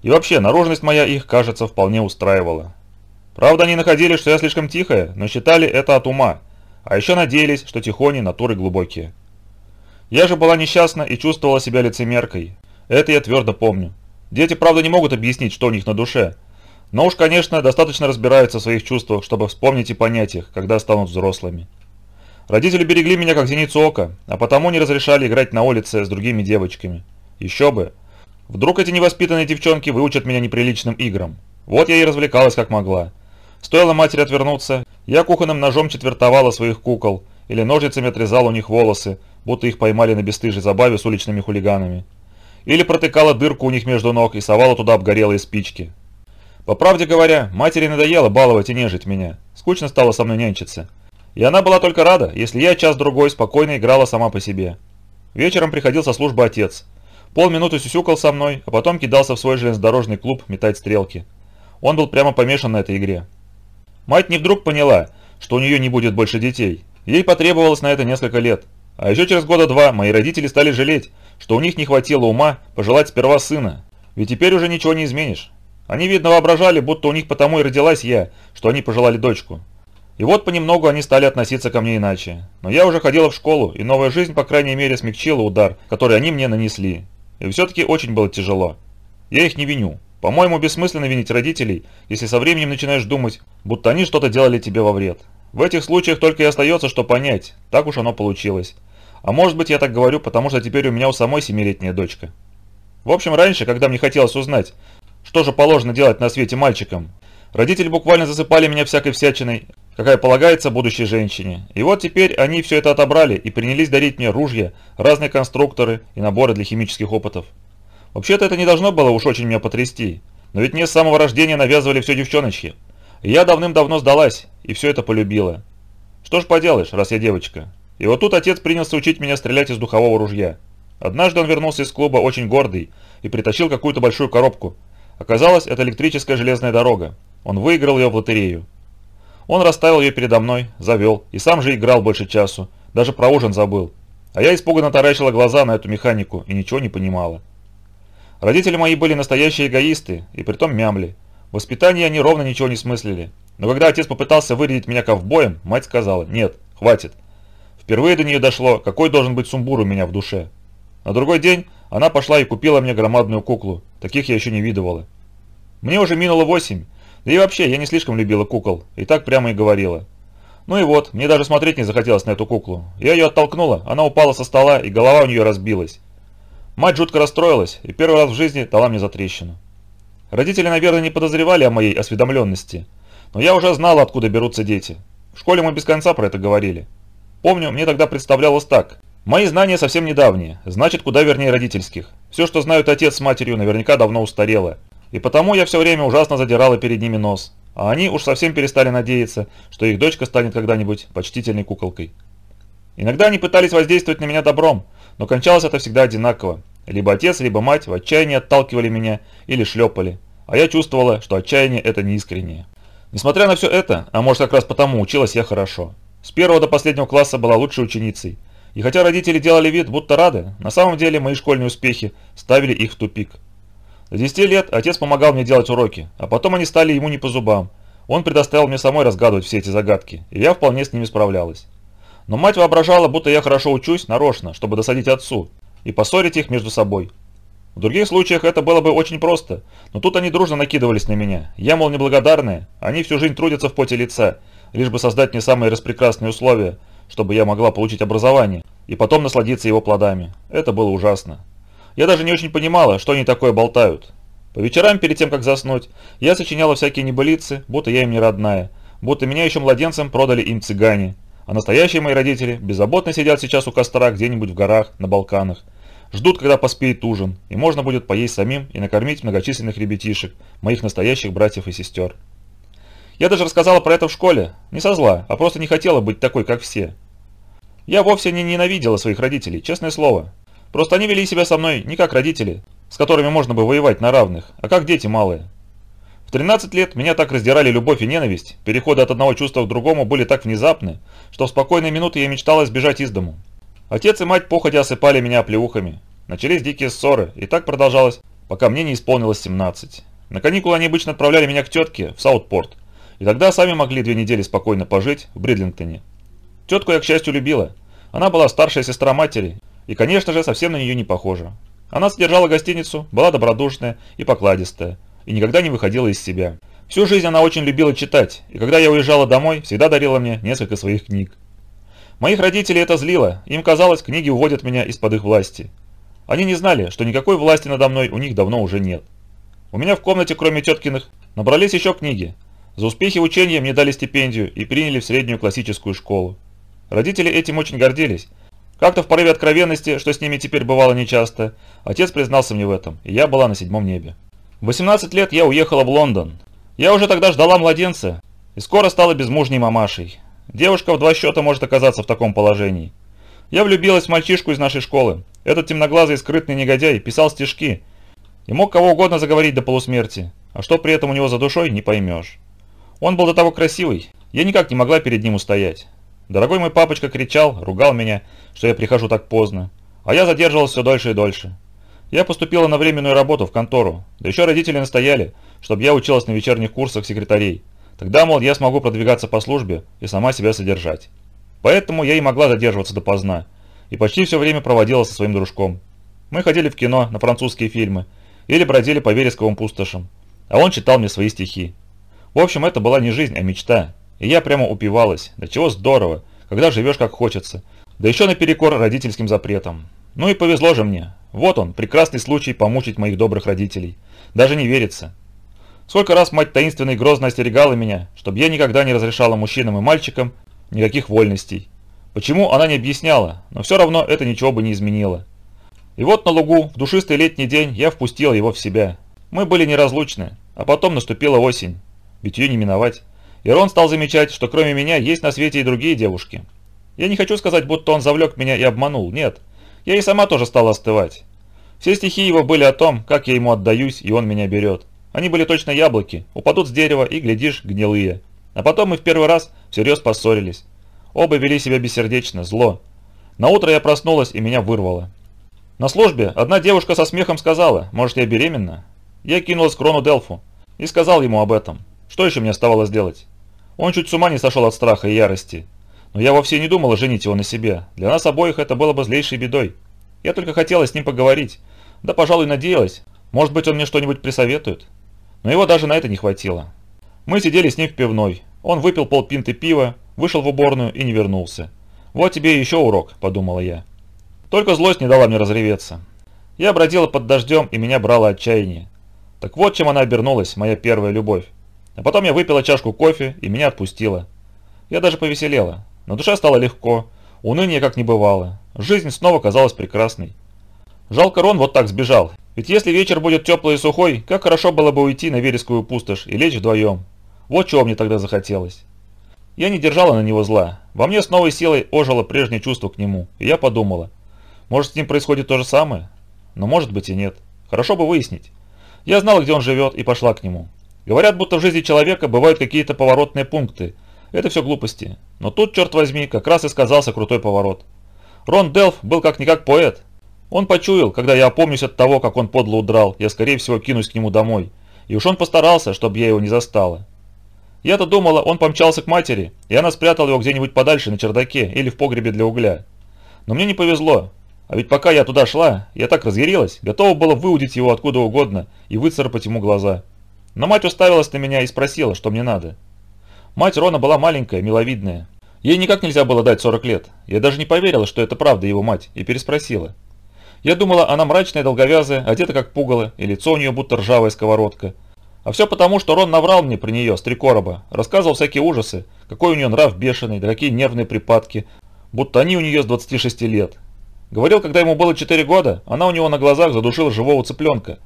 и вообще, наружность моя их, кажется, вполне устраивала. Правда, они находили, что я слишком тихая, но считали это от ума. А еще надеялись, что тихони натуры глубокие. Я же была несчастна и чувствовала себя лицемеркой. Это я твердо помню. Дети, правда, не могут объяснить, что у них на душе. Но уж, конечно, достаточно разбираются в своих чувствах, чтобы вспомнить и понять их, когда станут взрослыми. Родители берегли меня как зеницу ока, а потому не разрешали играть на улице с другими девочками. Еще бы, Вдруг эти невоспитанные девчонки выучат меня неприличным играм. Вот я и развлекалась как могла. Стоило матери отвернуться, я кухонным ножом четвертовала своих кукол или ножницами отрезал у них волосы, будто их поймали на бесстыжей забаве с уличными хулиганами. Или протыкала дырку у них между ног и совала туда обгорелые спички. По правде говоря, матери надоело баловать и нежить меня. Скучно стало со мной нянчиться. И она была только рада, если я час-другой спокойно играла сама по себе. Вечером приходил со службы отец – Полминуты сюсюкал со мной, а потом кидался в свой железнодорожный клуб метать стрелки. Он был прямо помешан на этой игре. Мать не вдруг поняла, что у нее не будет больше детей. Ей потребовалось на это несколько лет. А еще через года два мои родители стали жалеть, что у них не хватило ума пожелать сперва сына. Ведь теперь уже ничего не изменишь. Они, видно, воображали, будто у них потому и родилась я, что они пожелали дочку. И вот понемногу они стали относиться ко мне иначе. Но я уже ходила в школу, и новая жизнь, по крайней мере, смягчила удар, который они мне нанесли. И все-таки очень было тяжело. Я их не виню. По-моему, бессмысленно винить родителей, если со временем начинаешь думать, будто они что-то делали тебе во вред. В этих случаях только и остается, что понять, так уж оно получилось. А может быть я так говорю, потому что теперь у меня у самой семилетняя дочка. В общем, раньше, когда мне хотелось узнать, что же положено делать на свете мальчикам, родители буквально засыпали меня всякой всячиной, какая полагается будущей женщине. И вот теперь они все это отобрали и принялись дарить мне ружья, разные конструкторы и наборы для химических опытов. Вообще-то это не должно было уж очень меня потрясти, но ведь мне с самого рождения навязывали все девчоночки. И я давным-давно сдалась и все это полюбила. Что ж поделаешь, раз я девочка. И вот тут отец принялся учить меня стрелять из духового ружья. Однажды он вернулся из клуба очень гордый и притащил какую-то большую коробку. Оказалось, это электрическая железная дорога. Он выиграл ее в лотерею. Он расставил ее передо мной, завел, и сам же играл больше часу, даже про ужин забыл. А я испуганно таращила глаза на эту механику и ничего не понимала. Родители мои были настоящие эгоисты, и притом мямли. В воспитании они ровно ничего не смыслили. Но когда отец попытался вырядить меня ковбоем, мать сказала «Нет, хватит». Впервые до нее дошло, какой должен быть сумбур у меня в душе. На другой день она пошла и купила мне громадную куклу. Таких я еще не видывала. Мне уже минуло восемь, да и вообще, я не слишком любила кукол, и так прямо и говорила. Ну и вот, мне даже смотреть не захотелось на эту куклу. Я ее оттолкнула, она упала со стола, и голова у нее разбилась. Мать жутко расстроилась, и первый раз в жизни дала мне затрещину. Родители, наверное, не подозревали о моей осведомленности, но я уже знала, откуда берутся дети. В школе мы без конца про это говорили. Помню, мне тогда представлялось так. Мои знания совсем недавние, значит куда вернее родительских. Все, что знают отец с матерью, наверняка давно устарело. И потому я все время ужасно задирала перед ними нос. А они уж совсем перестали надеяться, что их дочка станет когда-нибудь почтительной куколкой. Иногда они пытались воздействовать на меня добром, но кончалось это всегда одинаково. Либо отец, либо мать в отчаянии отталкивали меня или шлепали, а я чувствовала, что отчаяние это неискреннее. Несмотря на все это, а может как раз потому училась я хорошо. С первого до последнего класса была лучшей ученицей. И хотя родители делали вид, будто рады, на самом деле мои школьные успехи ставили их в тупик. До 10 лет отец помогал мне делать уроки, а потом они стали ему не по зубам. Он предоставил мне самой разгадывать все эти загадки, и я вполне с ними справлялась. Но мать воображала, будто я хорошо учусь нарочно, чтобы досадить отцу, и поссорить их между собой. В других случаях это было бы очень просто, но тут они дружно накидывались на меня. Я, мол, неблагодарная, они всю жизнь трудятся в поте лица, лишь бы создать мне самые распрекрасные условия, чтобы я могла получить образование и потом насладиться его плодами. Это было ужасно. Я даже не очень понимала, что они такое болтают. По вечерам, перед тем, как заснуть, я сочиняла всякие небылицы, будто я им не родная, будто меня еще младенцем продали им цыгане. А настоящие мои родители беззаботно сидят сейчас у костра где-нибудь в горах, на Балканах. Ждут, когда поспеет ужин, и можно будет поесть самим и накормить многочисленных ребятишек, моих настоящих братьев и сестер. Я даже рассказала про это в школе, не со зла, а просто не хотела быть такой, как все. Я вовсе не ненавидела своих родителей, честное слово. Просто они вели себя со мной не как родители, с которыми можно бы воевать на равных, а как дети малые. В 13 лет меня так раздирали любовь и ненависть, переходы от одного чувства к другому были так внезапны, что в спокойные минуты я мечтала сбежать из дому. Отец и мать походя осыпали меня плеухами. Начались дикие ссоры, и так продолжалось, пока мне не исполнилось 17. На каникулы они обычно отправляли меня к тетке в Саутпорт, и тогда сами могли две недели спокойно пожить в Бридлингтоне. Тетку я, к счастью, любила. Она была старшая сестра матери, и, конечно же, совсем на нее не похожа. Она содержала гостиницу, была добродушная и покладистая, и никогда не выходила из себя. Всю жизнь она очень любила читать, и когда я уезжала домой, всегда дарила мне несколько своих книг. Моих родителей это злило, им казалось, книги уводят меня из-под их власти. Они не знали, что никакой власти надо мной у них давно уже нет. У меня в комнате, кроме теткиных, набрались еще книги. За успехи учения мне дали стипендию и приняли в среднюю классическую школу. Родители этим очень гордились, как-то в порыве откровенности, что с ними теперь бывало нечасто, отец признался мне в этом, и я была на седьмом небе. В 18 лет я уехала в Лондон. Я уже тогда ждала младенца, и скоро стала безмужней мамашей. Девушка в два счета может оказаться в таком положении. Я влюбилась в мальчишку из нашей школы. Этот темноглазый скрытный негодяй писал стишки и мог кого угодно заговорить до полусмерти, а что при этом у него за душой, не поймешь. Он был до того красивый, я никак не могла перед ним устоять. Дорогой мой папочка кричал, ругал меня, что я прихожу так поздно. А я задерживался все дольше и дольше. Я поступила на временную работу в контору, да еще родители настояли, чтобы я училась на вечерних курсах секретарей. Тогда, мол, я смогу продвигаться по службе и сама себя содержать. Поэтому я и могла задерживаться допоздна, и почти все время проводила со своим дружком. Мы ходили в кино, на французские фильмы, или бродили по вересковым пустошам, а он читал мне свои стихи. В общем, это была не жизнь, а мечта, и я прямо упивалась. Да чего здорово, когда живешь как хочется. Да еще наперекор родительским запретам. Ну и повезло же мне. Вот он, прекрасный случай помучить моих добрых родителей. Даже не верится. Сколько раз мать таинственной грозно остерегала меня, чтобы я никогда не разрешала мужчинам и мальчикам никаких вольностей. Почему, она не объясняла, но все равно это ничего бы не изменило. И вот на лугу, в душистый летний день, я впустил его в себя. Мы были неразлучны, а потом наступила осень, ведь ее не миновать. Ирон стал замечать, что кроме меня есть на свете и другие девушки. Я не хочу сказать, будто он завлек меня и обманул, нет. Я и сама тоже стала остывать. Все стихи его были о том, как я ему отдаюсь, и он меня берет. Они были точно яблоки, упадут с дерева и, глядишь, гнилые. А потом мы в первый раз всерьез поссорились. Оба вели себя бессердечно, зло. На утро я проснулась и меня вырвало. На службе одна девушка со смехом сказала, может я беременна? Я кинулась к Рону Делфу и сказал ему об этом. Что еще мне оставалось делать? Он чуть с ума не сошел от страха и ярости. Но я вовсе не думала женить его на себе. Для нас обоих это было бы злейшей бедой. Я только хотела с ним поговорить. Да, пожалуй, надеялась. Может быть, он мне что-нибудь присоветует. Но его даже на это не хватило. Мы сидели с ним в пивной. Он выпил полпинты пива, вышел в уборную и не вернулся. «Вот тебе еще урок», – подумала я. Только злость не дала мне разреветься. Я бродила под дождем, и меня брало отчаяние. Так вот, чем она обернулась, моя первая любовь. А потом я выпила чашку кофе, и меня отпустило. Я даже повеселела. На душе стало легко, уныния как не бывало. Жизнь снова казалась прекрасной. Жалко Рон вот так сбежал. Ведь если вечер будет теплый и сухой, как хорошо было бы уйти на вересковую пустошь и лечь вдвоем. Вот чего мне тогда захотелось. Я не держала на него зла. Во мне с новой силой ожило прежнее чувство к нему, и я подумала. Может, с ним происходит то же самое? Но может быть и нет. Хорошо бы выяснить. Я знала, где он живет, и пошла к нему. Говорят, будто в жизни человека бывают какие-то поворотные пункты. Это все глупости. Но тут, черт возьми, как раз и сказался крутой поворот. Рон Делф был как-никак поэт. Он почуял, когда я опомнюсь от того, как он подло удрал, я скорее всего кинусь к нему домой. И уж он постарался, чтобы я его не застала. Я-то думала, он помчался к матери, и она спрятала его где-нибудь подальше на чердаке или в погребе для угля. Но мне не повезло. А ведь пока я туда шла, я так разъярилась, готова была выудить его откуда угодно и выцарапать ему глаза. Но мать уставилась на меня и спросила, что мне надо. Мать Рона была маленькая, миловидная. Ей никак нельзя было дать 40 лет. Я даже не поверила, что это правда его мать, и переспросила. Я думала, она мрачная, долговязая, одета как пугало, и лицо у нее будто ржавая сковородка. А все потому, что Рон наврал мне про нее с три короба, рассказывал всякие ужасы, какой у нее нрав бешеный, да какие нервные припадки, будто они у нее с 26 лет. Говорил, когда ему было 4 года, она у него на глазах задушила живого цыпленка.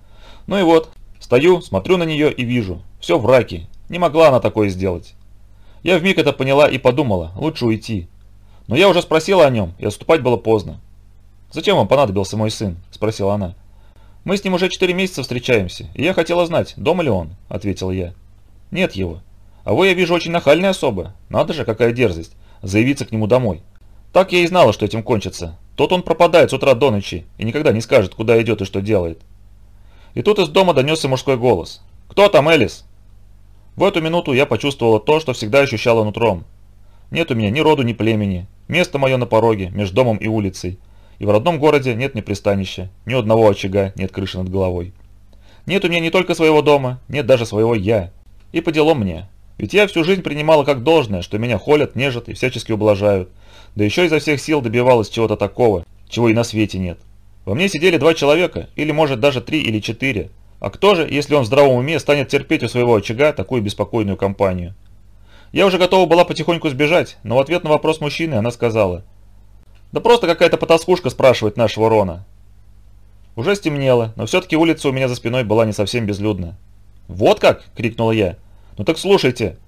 Ну и вот, Стою, смотрю на нее и вижу. Все в раке. Не могла она такое сделать. Я вмиг это поняла и подумала, лучше уйти. Но я уже спросила о нем, и отступать было поздно. «Зачем вам понадобился мой сын?» – спросила она. «Мы с ним уже четыре месяца встречаемся, и я хотела знать, дома ли он?» – ответил я. «Нет его. А вы, я вижу, очень нахальная особа. Надо же, какая дерзость, заявиться к нему домой. Так я и знала, что этим кончится. Тот он пропадает с утра до ночи и никогда не скажет, куда идет и что делает. И тут из дома донесся мужской голос. «Кто там, Элис?» В эту минуту я почувствовала то, что всегда ощущала нутром. Нет у меня ни роду, ни племени. Место мое на пороге, между домом и улицей. И в родном городе нет ни пристанища, ни одного очага, нет крыши над головой. Нет у меня не только своего дома, нет даже своего «я». И по делу мне. Ведь я всю жизнь принимала как должное, что меня холят, нежат и всячески ублажают. Да еще изо всех сил добивалась чего-то такого, чего и на свете нет. Во мне сидели два человека, или может даже три или четыре. А кто же, если он в здравом уме, станет терпеть у своего очага такую беспокойную компанию? Я уже готова была потихоньку сбежать, но в ответ на вопрос мужчины она сказала. «Да просто какая-то потаскушка спрашивает нашего Рона». Уже стемнело, но все-таки улица у меня за спиной была не совсем безлюдна. «Вот как!» – крикнула я. «Ну так слушайте.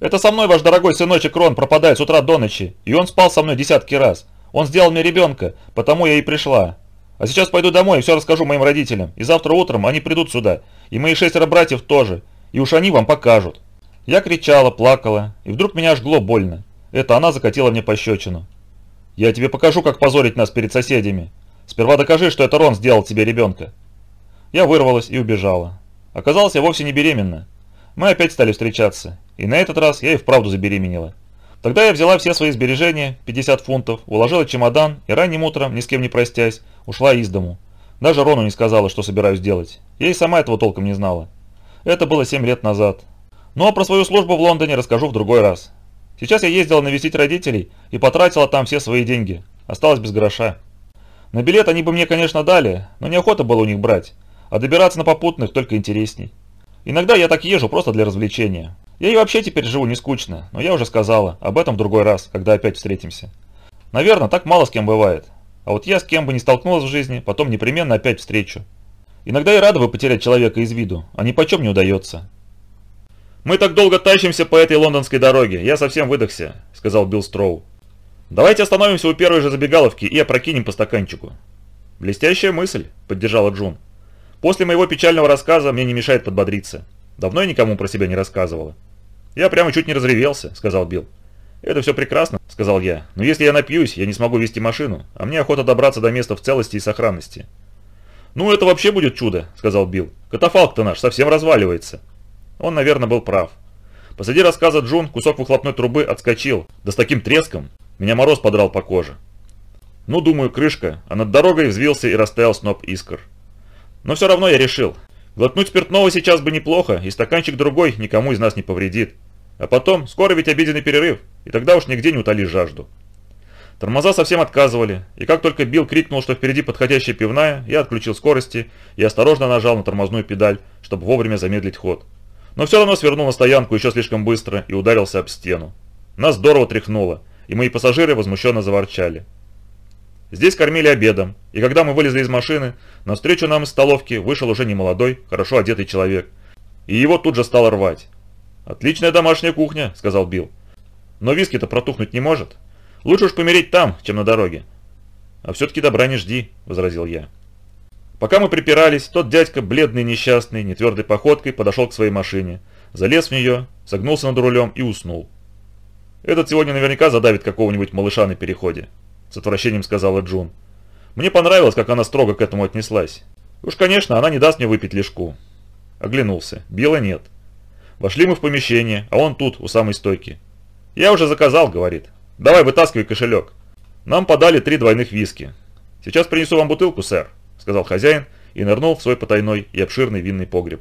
Это со мной ваш дорогой сыночек Рон пропадает с утра до ночи, и он спал со мной десятки раз. Он сделал мне ребенка, потому я и пришла». А сейчас пойду домой и все расскажу моим родителям. И завтра утром они придут сюда. И мои шестеро братьев тоже. И уж они вам покажут». Я кричала, плакала, и вдруг меня жгло больно. Это она закатила мне пощечину. «Я тебе покажу, как позорить нас перед соседями. Сперва докажи, что это Рон сделал тебе ребенка». Я вырвалась и убежала. Оказалось, я вовсе не беременна. Мы опять стали встречаться, и на этот раз я и вправду забеременела. Тогда я взяла все свои сбережения, 50 фунтов, уложила чемодан и ранним утром, ни с кем не простясь, ушла из дому. Даже Рону не сказала, что собираюсь делать. Я и сама этого толком не знала. Это было 7 лет назад. Ну а про свою службу в Лондоне расскажу в другой раз. Сейчас я ездила навестить родителей и потратила там все свои деньги. Осталось без гроша. На билет они бы мне, конечно, дали, но неохота было у них брать. А добираться на попутных только интересней. Иногда я так езжу просто для развлечения. Я и вообще теперь живу не скучно, но я уже сказала, об этом в другой раз, когда опять встретимся. Наверное, так мало с кем бывает. А вот я с кем бы не столкнулась в жизни, потом непременно опять встречу. Иногда и рада бы потерять человека из виду, а ни почем не удается. «Мы так долго тащимся по этой лондонской дороге, я совсем выдохся», – сказал Билл Строу. «Давайте остановимся у первой же забегаловки и опрокинем по стаканчику». «Блестящая мысль», – поддержала Джун. «После моего печального рассказа мне не мешает подбодриться. Давно я никому про себя не рассказывала». «Я прямо чуть не разревелся», – сказал Билл. «Это все прекрасно», — сказал я, — «но если я напьюсь, я не смогу вести машину, а мне охота добраться до места в целости и сохранности». «Ну, это вообще будет чудо», — сказал Билл. «Катафалк-то наш совсем разваливается». Он, наверное, был прав. Посреди рассказа Джун кусок выхлопной трубы отскочил, да с таким треском меня мороз подрал по коже. Ну, думаю, крышка, а над дорогой взвился и растаял сноп искр. Но все равно я решил. Глотнуть спиртного сейчас бы неплохо, и стаканчик другой никому из нас не повредит. А потом, скоро ведь обеденный перерыв, и тогда уж нигде не утолишь жажду. Тормоза совсем отказывали, и как только Билл крикнул, что впереди подходящая пивная, я отключил скорости и осторожно нажал на тормозную педаль, чтобы вовремя замедлить ход. Но все равно свернул на стоянку еще слишком быстро и ударился об стену. Нас здорово тряхнуло, и мои пассажиры возмущенно заворчали. Здесь кормили обедом, и когда мы вылезли из машины, навстречу нам из столовки вышел уже немолодой, хорошо одетый человек. И его тут же стал рвать. «Отличная домашняя кухня», — сказал Билл. «Но виски-то протухнуть не может. Лучше уж помереть там, чем на дороге». «А все-таки добра не жди», — возразил я. Пока мы припирались, тот дядька, бледный, несчастный, нетвердой походкой, подошел к своей машине, залез в нее, согнулся над рулем и уснул. «Этот сегодня наверняка задавит какого-нибудь малыша на переходе», — с отвращением сказала Джун. «Мне понравилось, как она строго к этому отнеслась. Уж, конечно, она не даст мне выпить лишку». Оглянулся. Била нет. Вошли мы в помещение, а он тут, у самой стойки. «Я уже заказал», — говорит. «Давай вытаскивай кошелек». Нам подали три двойных виски. «Сейчас принесу вам бутылку, сэр», — сказал хозяин и нырнул в свой потайной и обширный винный погреб.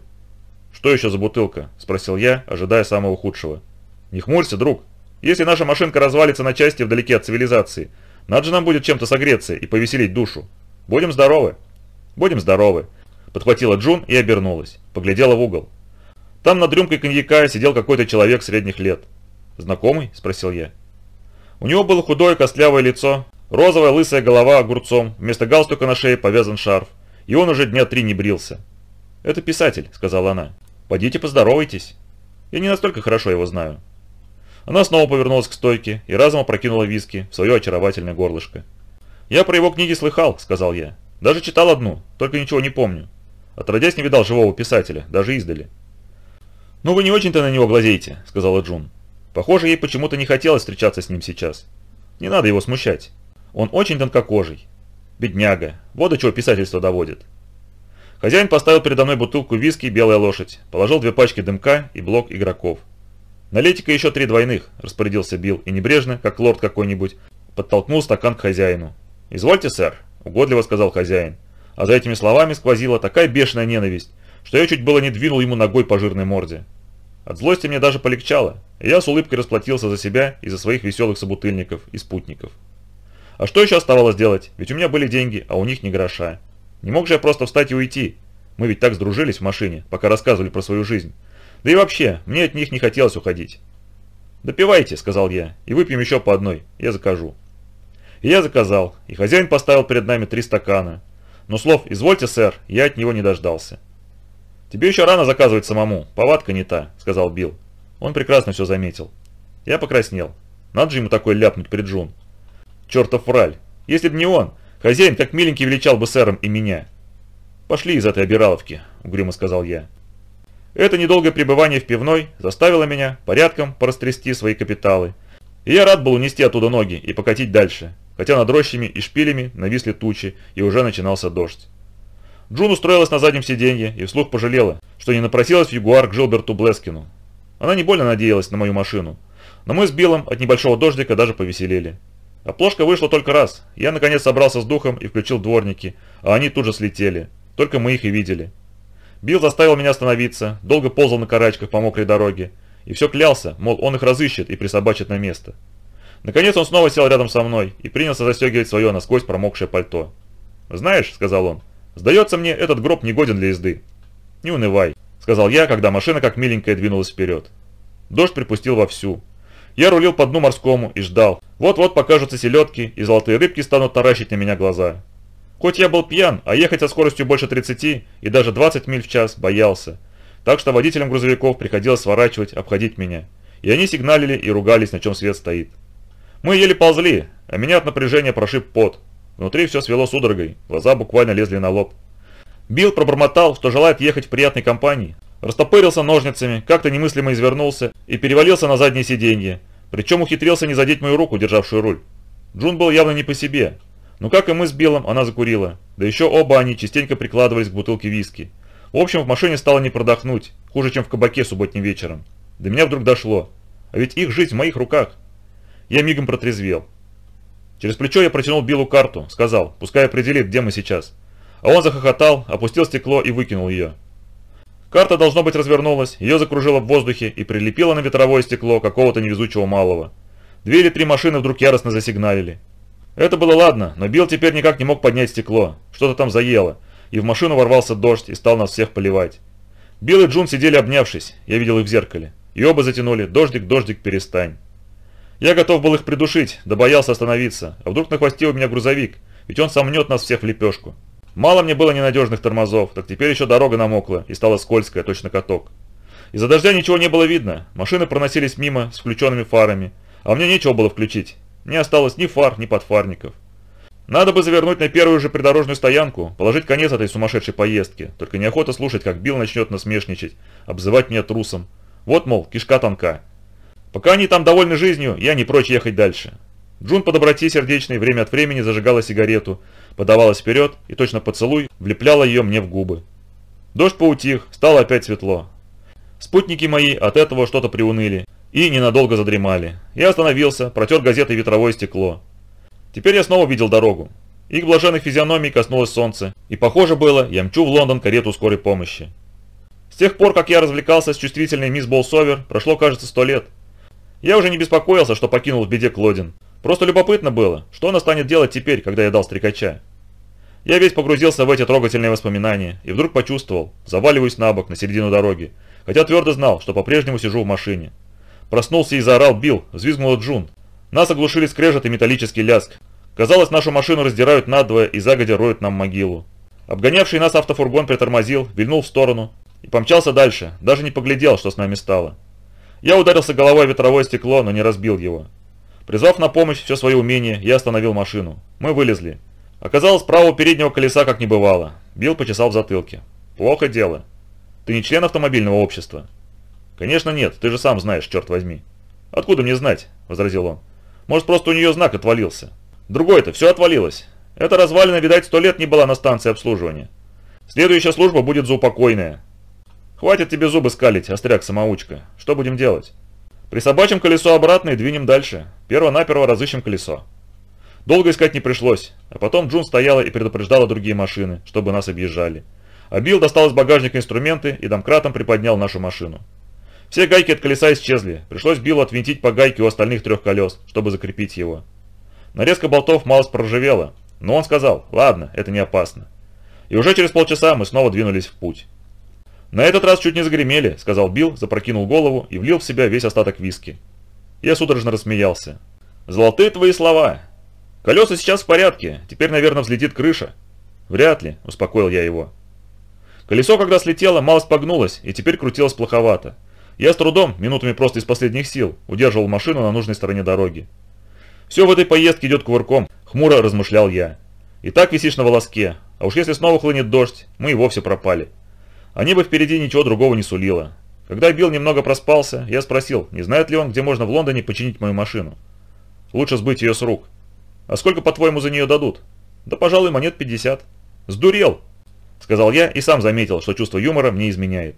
«Что еще за бутылка?» – спросил я, ожидая самого худшего. «Не хмурься, друг. Если наша машинка развалится на части вдалеке от цивилизации, надо же нам будет чем-то согреться и повеселить душу. Будем здоровы». «Будем здоровы», – подхватила Джун и обернулась. Поглядела в угол. Там над рюмкой коньяка сидел какой-то человек средних лет. «Знакомый?» – спросил я. У него было худое костлявое лицо, розовая лысая голова огурцом, вместо галстука на шее повязан шарф, и он уже дня три не брился. «Это писатель», – сказала она. Пойдите поздоровайтесь. Я не настолько хорошо его знаю». Она снова повернулась к стойке и разом опрокинула виски в свое очаровательное горлышко. «Я про его книги слыхал», – сказал я. «Даже читал одну, только ничего не помню. Отродясь не видал живого писателя, даже издали». «Ну вы не очень-то на него глазеете», — сказала Джун. Похоже, ей почему-то не хотелось встречаться с ним сейчас. Не надо его смущать. Он очень тонкокожий. Бедняга. Вот до чего писательство доводит. Хозяин поставил передо мной бутылку виски и белая лошадь, положил две пачки дымка и блок игроков. «Налейте-ка еще три двойных», – распорядился Билл, и небрежно, как лорд какой-нибудь, подтолкнул стакан к хозяину. «Извольте, сэр», – угодливо сказал хозяин. А за этими словами сквозила такая бешеная ненависть, что я чуть было не двинул ему ногой по жирной морде. От злости мне даже полегчало, и я с улыбкой расплатился за себя и за своих веселых собутыльников и спутников. А что еще оставалось делать? Ведь у меня были деньги, а у них не гроша. Не мог же я просто встать и уйти. Мы ведь так сдружились в машине, пока рассказывали про свою жизнь. Да и вообще, мне от них не хотелось уходить. «Допивайте», — сказал я, — «и выпьем еще по одной, я закажу». И я заказал, и хозяин поставил перед нами три стакана. Но слов «извольте, сэр», я от него не дождался. «Тебе еще рано заказывать самому, повадка не та», — сказал Билл. Он прекрасно все заметил. Я покраснел. Надо же ему такой ляпнуть при Джун. Чертов враль. Если б не он, хозяин как миленький величал бы сэром и меня. «Пошли из этой обираловки», — угрюмо сказал я. Это недолгое пребывание в пивной заставило меня порядком порастрясти свои капиталы. И я рад был унести оттуда ноги и покатить дальше, хотя над рощами и шпилями нависли тучи и уже начинался дождь. Джун устроилась на заднем сиденье и вслух пожалела, что не напросилась в Ягуар к Жилберту Блескину. Она не больно надеялась на мою машину, но мы с Биллом от небольшого дождика даже повеселели. Оплошка вышла только раз, я наконец собрался с духом и включил дворники, а они тут же слетели, только мы их и видели. Билл заставил меня остановиться, долго ползал на карачках по мокрой дороге, и все клялся, мол, он их разыщет и присобачит на место. Наконец он снова сел рядом со мной и принялся застегивать свое насквозь промокшее пальто. «Знаешь», — сказал он, — Сдается мне, этот гроб не годен для езды. Не унывай, сказал я, когда машина как миленькая двинулась вперед. Дождь припустил вовсю. Я рулил по дну морскому и ждал. Вот-вот покажутся селедки, и золотые рыбки станут таращить на меня глаза. Хоть я был пьян, а ехать со скоростью больше 30 и даже 20 миль в час боялся. Так что водителям грузовиков приходилось сворачивать, обходить меня. И они сигналили и ругались, на чем свет стоит. Мы еле ползли, а меня от напряжения прошиб пот. Внутри все свело судорогой, глаза буквально лезли на лоб. Билл пробормотал, что желает ехать в приятной компании. Растопырился ножницами, как-то немыслимо извернулся и перевалился на заднее сиденье. Причем ухитрился не задеть мою руку, державшую руль. Джун был явно не по себе. Но ну как и мы с Биллом, она закурила. Да еще оба они частенько прикладывались к бутылке виски. В общем, в машине стало не продохнуть, хуже, чем в кабаке субботним вечером. До меня вдруг дошло. А ведь их жизнь в моих руках. Я мигом протрезвел. Через плечо я протянул Биллу карту, сказал, пускай определит, где мы сейчас. А он захохотал, опустил стекло и выкинул ее. Карта, должно быть, развернулась, ее закружило в воздухе и прилепило на ветровое стекло какого-то невезучего малого. Две или три машины вдруг яростно засигналили. Это было ладно, но Билл теперь никак не мог поднять стекло, что-то там заело, и в машину ворвался дождь и стал нас всех поливать. Билл и Джун сидели обнявшись, я видел их в зеркале, и оба затянули «Дождик, дождик, перестань». Я готов был их придушить, да боялся остановиться. А вдруг на у меня грузовик, ведь он сомнет нас всех в лепешку. Мало мне было ненадежных тормозов, так теперь еще дорога намокла и стала скользкая, точно каток. Из-за дождя ничего не было видно, машины проносились мимо с включенными фарами, а мне нечего было включить. Не осталось ни фар, ни подфарников. Надо бы завернуть на первую же придорожную стоянку, положить конец этой сумасшедшей поездке, только неохота слушать, как Билл начнет насмешничать, обзывать меня трусом. Вот, мол, кишка тонкая. Пока они там довольны жизнью, я не прочь ехать дальше. Джун по доброте сердечной время от времени зажигала сигарету, подавалась вперед и точно поцелуй влепляла ее мне в губы. Дождь поутих, стало опять светло. Спутники мои от этого что-то приуныли и ненадолго задремали. Я остановился, протер газетой ветровое стекло. Теперь я снова видел дорогу. Их блаженных физиономий коснулось солнце, и похоже было, я мчу в Лондон карету скорой помощи. С тех пор, как я развлекался с чувствительной мисс Болсовер, прошло, кажется, сто лет – я уже не беспокоился, что покинул в беде Клодин. Просто любопытно было, что она станет делать теперь, когда я дал стрекача. Я весь погрузился в эти трогательные воспоминания и вдруг почувствовал, заваливаюсь на бок на середину дороги, хотя твердо знал, что по-прежнему сижу в машине. Проснулся и заорал Билл, взвизгнула Джун. Нас оглушили скрежет и металлический ляск. Казалось, нашу машину раздирают надвое и загодя роют нам могилу. Обгонявший нас автофургон притормозил, вильнул в сторону и помчался дальше, даже не поглядел, что с нами стало. Я ударился головой о ветровое стекло, но не разбил его. Призвав на помощь все свое умение, я остановил машину. Мы вылезли. Оказалось, правого переднего колеса как не бывало. Билл почесал в затылке. «Плохо дело. Ты не член автомобильного общества?» «Конечно нет, ты же сам знаешь, черт возьми». «Откуда мне знать?» – возразил он. «Может, просто у нее знак отвалился другое «Другой-то, все отвалилось. Эта развалина, видать, сто лет не была на станции обслуживания. Следующая служба будет заупокойная. «Хватит тебе зубы скалить, остряк-самоучка. Что будем делать?» «Присобачим колесо обратно и двинем дальше. Перво-наперво разыщем колесо». Долго искать не пришлось, а потом Джун стояла и предупреждала другие машины, чтобы нас объезжали. А Билл достал из багажника инструменты и домкратом приподнял нашу машину. Все гайки от колеса исчезли, пришлось Биллу отвинтить по гайке у остальных трех колес, чтобы закрепить его. Нарезка болтов малость проржавела, но он сказал, ладно, это не опасно. И уже через полчаса мы снова двинулись в путь. «На этот раз чуть не загремели», — сказал Билл, запрокинул голову и влил в себя весь остаток виски. Я судорожно рассмеялся. «Золотые твои слова! Колеса сейчас в порядке, теперь, наверное, взлетит крыша». «Вряд ли», — успокоил я его. Колесо, когда слетело, мало спогнулось и теперь крутилось плоховато. Я с трудом, минутами просто из последних сил, удерживал машину на нужной стороне дороги. «Все в этой поездке идет кувырком», — хмуро размышлял я. «И так висишь на волоске, а уж если снова хлынет дождь, мы и вовсе пропали». Они бы впереди ничего другого не сулило. Когда Билл немного проспался, я спросил, не знает ли он, где можно в Лондоне починить мою машину. Лучше сбыть ее с рук. А сколько, по-твоему, за нее дадут? Да, пожалуй, монет 50. Сдурел, сказал я и сам заметил, что чувство юмора мне изменяет.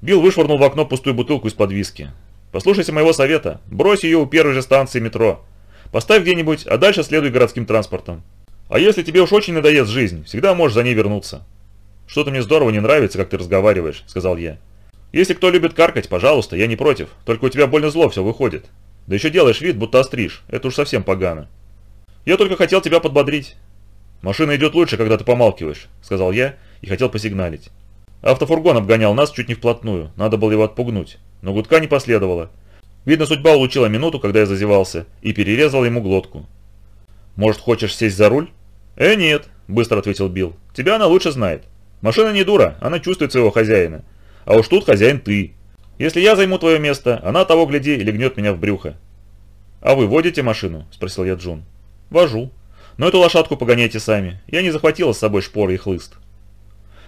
Билл вышвырнул в окно пустую бутылку из-под виски. «Послушайся моего совета. Брось ее у первой же станции метро. Поставь где-нибудь, а дальше следуй городским транспортом. А если тебе уж очень надоест жизнь, всегда можешь за ней вернуться». «Что-то мне здорово не нравится, как ты разговариваешь», — сказал я. «Если кто любит каркать, пожалуйста, я не против. Только у тебя больно зло все выходит. Да еще делаешь вид, будто остришь. Это уж совсем погано». «Я только хотел тебя подбодрить». «Машина идет лучше, когда ты помалкиваешь», — сказал я и хотел посигналить. Автофургон обгонял нас чуть не вплотную, надо было его отпугнуть, но гудка не последовало. Видно, судьба улучила минуту, когда я зазевался, и перерезала ему глотку. «Может, хочешь сесть за руль?» «Э, нет», — быстро ответил Билл. «Тебя она лучше знает. Машина не дура, она чувствует своего хозяина. А уж тут хозяин ты. Если я займу твое место, она того гляди или гнет меня в брюхо. «А вы водите машину?» – спросил я Джун. «Вожу. Но эту лошадку погоняйте сами. Я не захватила с собой шпоры и хлыст».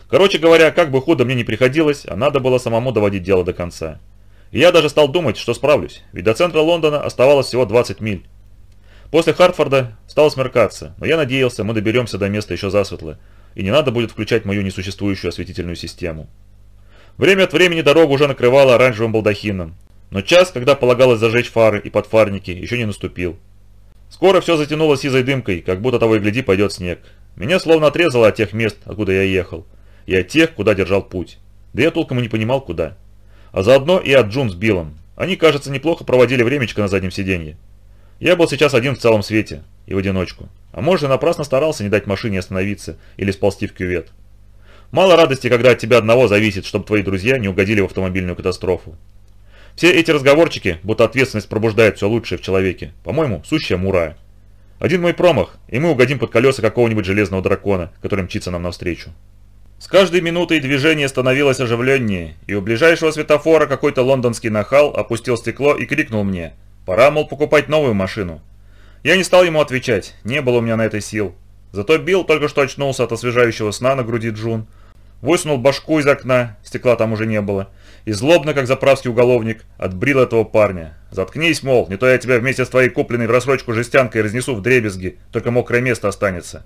Короче говоря, как бы худо мне не приходилось, а надо было самому доводить дело до конца. И я даже стал думать, что справлюсь, ведь до центра Лондона оставалось всего 20 миль. После Хартфорда стало смеркаться, но я надеялся, мы доберемся до места еще засветло, и не надо будет включать мою несуществующую осветительную систему. Время от времени дорога уже накрывала оранжевым балдахином, но час, когда полагалось зажечь фары и подфарники, еще не наступил. Скоро все затянуло сизой дымкой, как будто того и гляди пойдет снег. Меня словно отрезало от тех мест, откуда я ехал, и от тех, куда держал путь. Да я толком и не понимал, куда. А заодно и от Джун с Биллом. Они, кажется, неплохо проводили времечко на заднем сиденье. Я был сейчас один в целом свете и в одиночку. А может, и напрасно старался не дать машине остановиться или сползти в кювет. Мало радости, когда от тебя одного зависит, чтобы твои друзья не угодили в автомобильную катастрофу. Все эти разговорчики, будто ответственность пробуждает все лучшее в человеке, по-моему, сущая мурая. Один мой промах, и мы угодим под колеса какого-нибудь железного дракона, который мчится нам навстречу. С каждой минутой движение становилось оживленнее, и у ближайшего светофора какой-то лондонский нахал опустил стекло и крикнул мне – Пора, мол, покупать новую машину. Я не стал ему отвечать, не было у меня на это сил. Зато Билл только что очнулся от освежающего сна на груди Джун. Высунул башку из окна, стекла там уже не было. И злобно, как заправский уголовник, отбрил этого парня. «Заткнись, мол, не то я тебя вместе с твоей купленной в рассрочку жестянкой разнесу в дребезги, только мокрое место останется».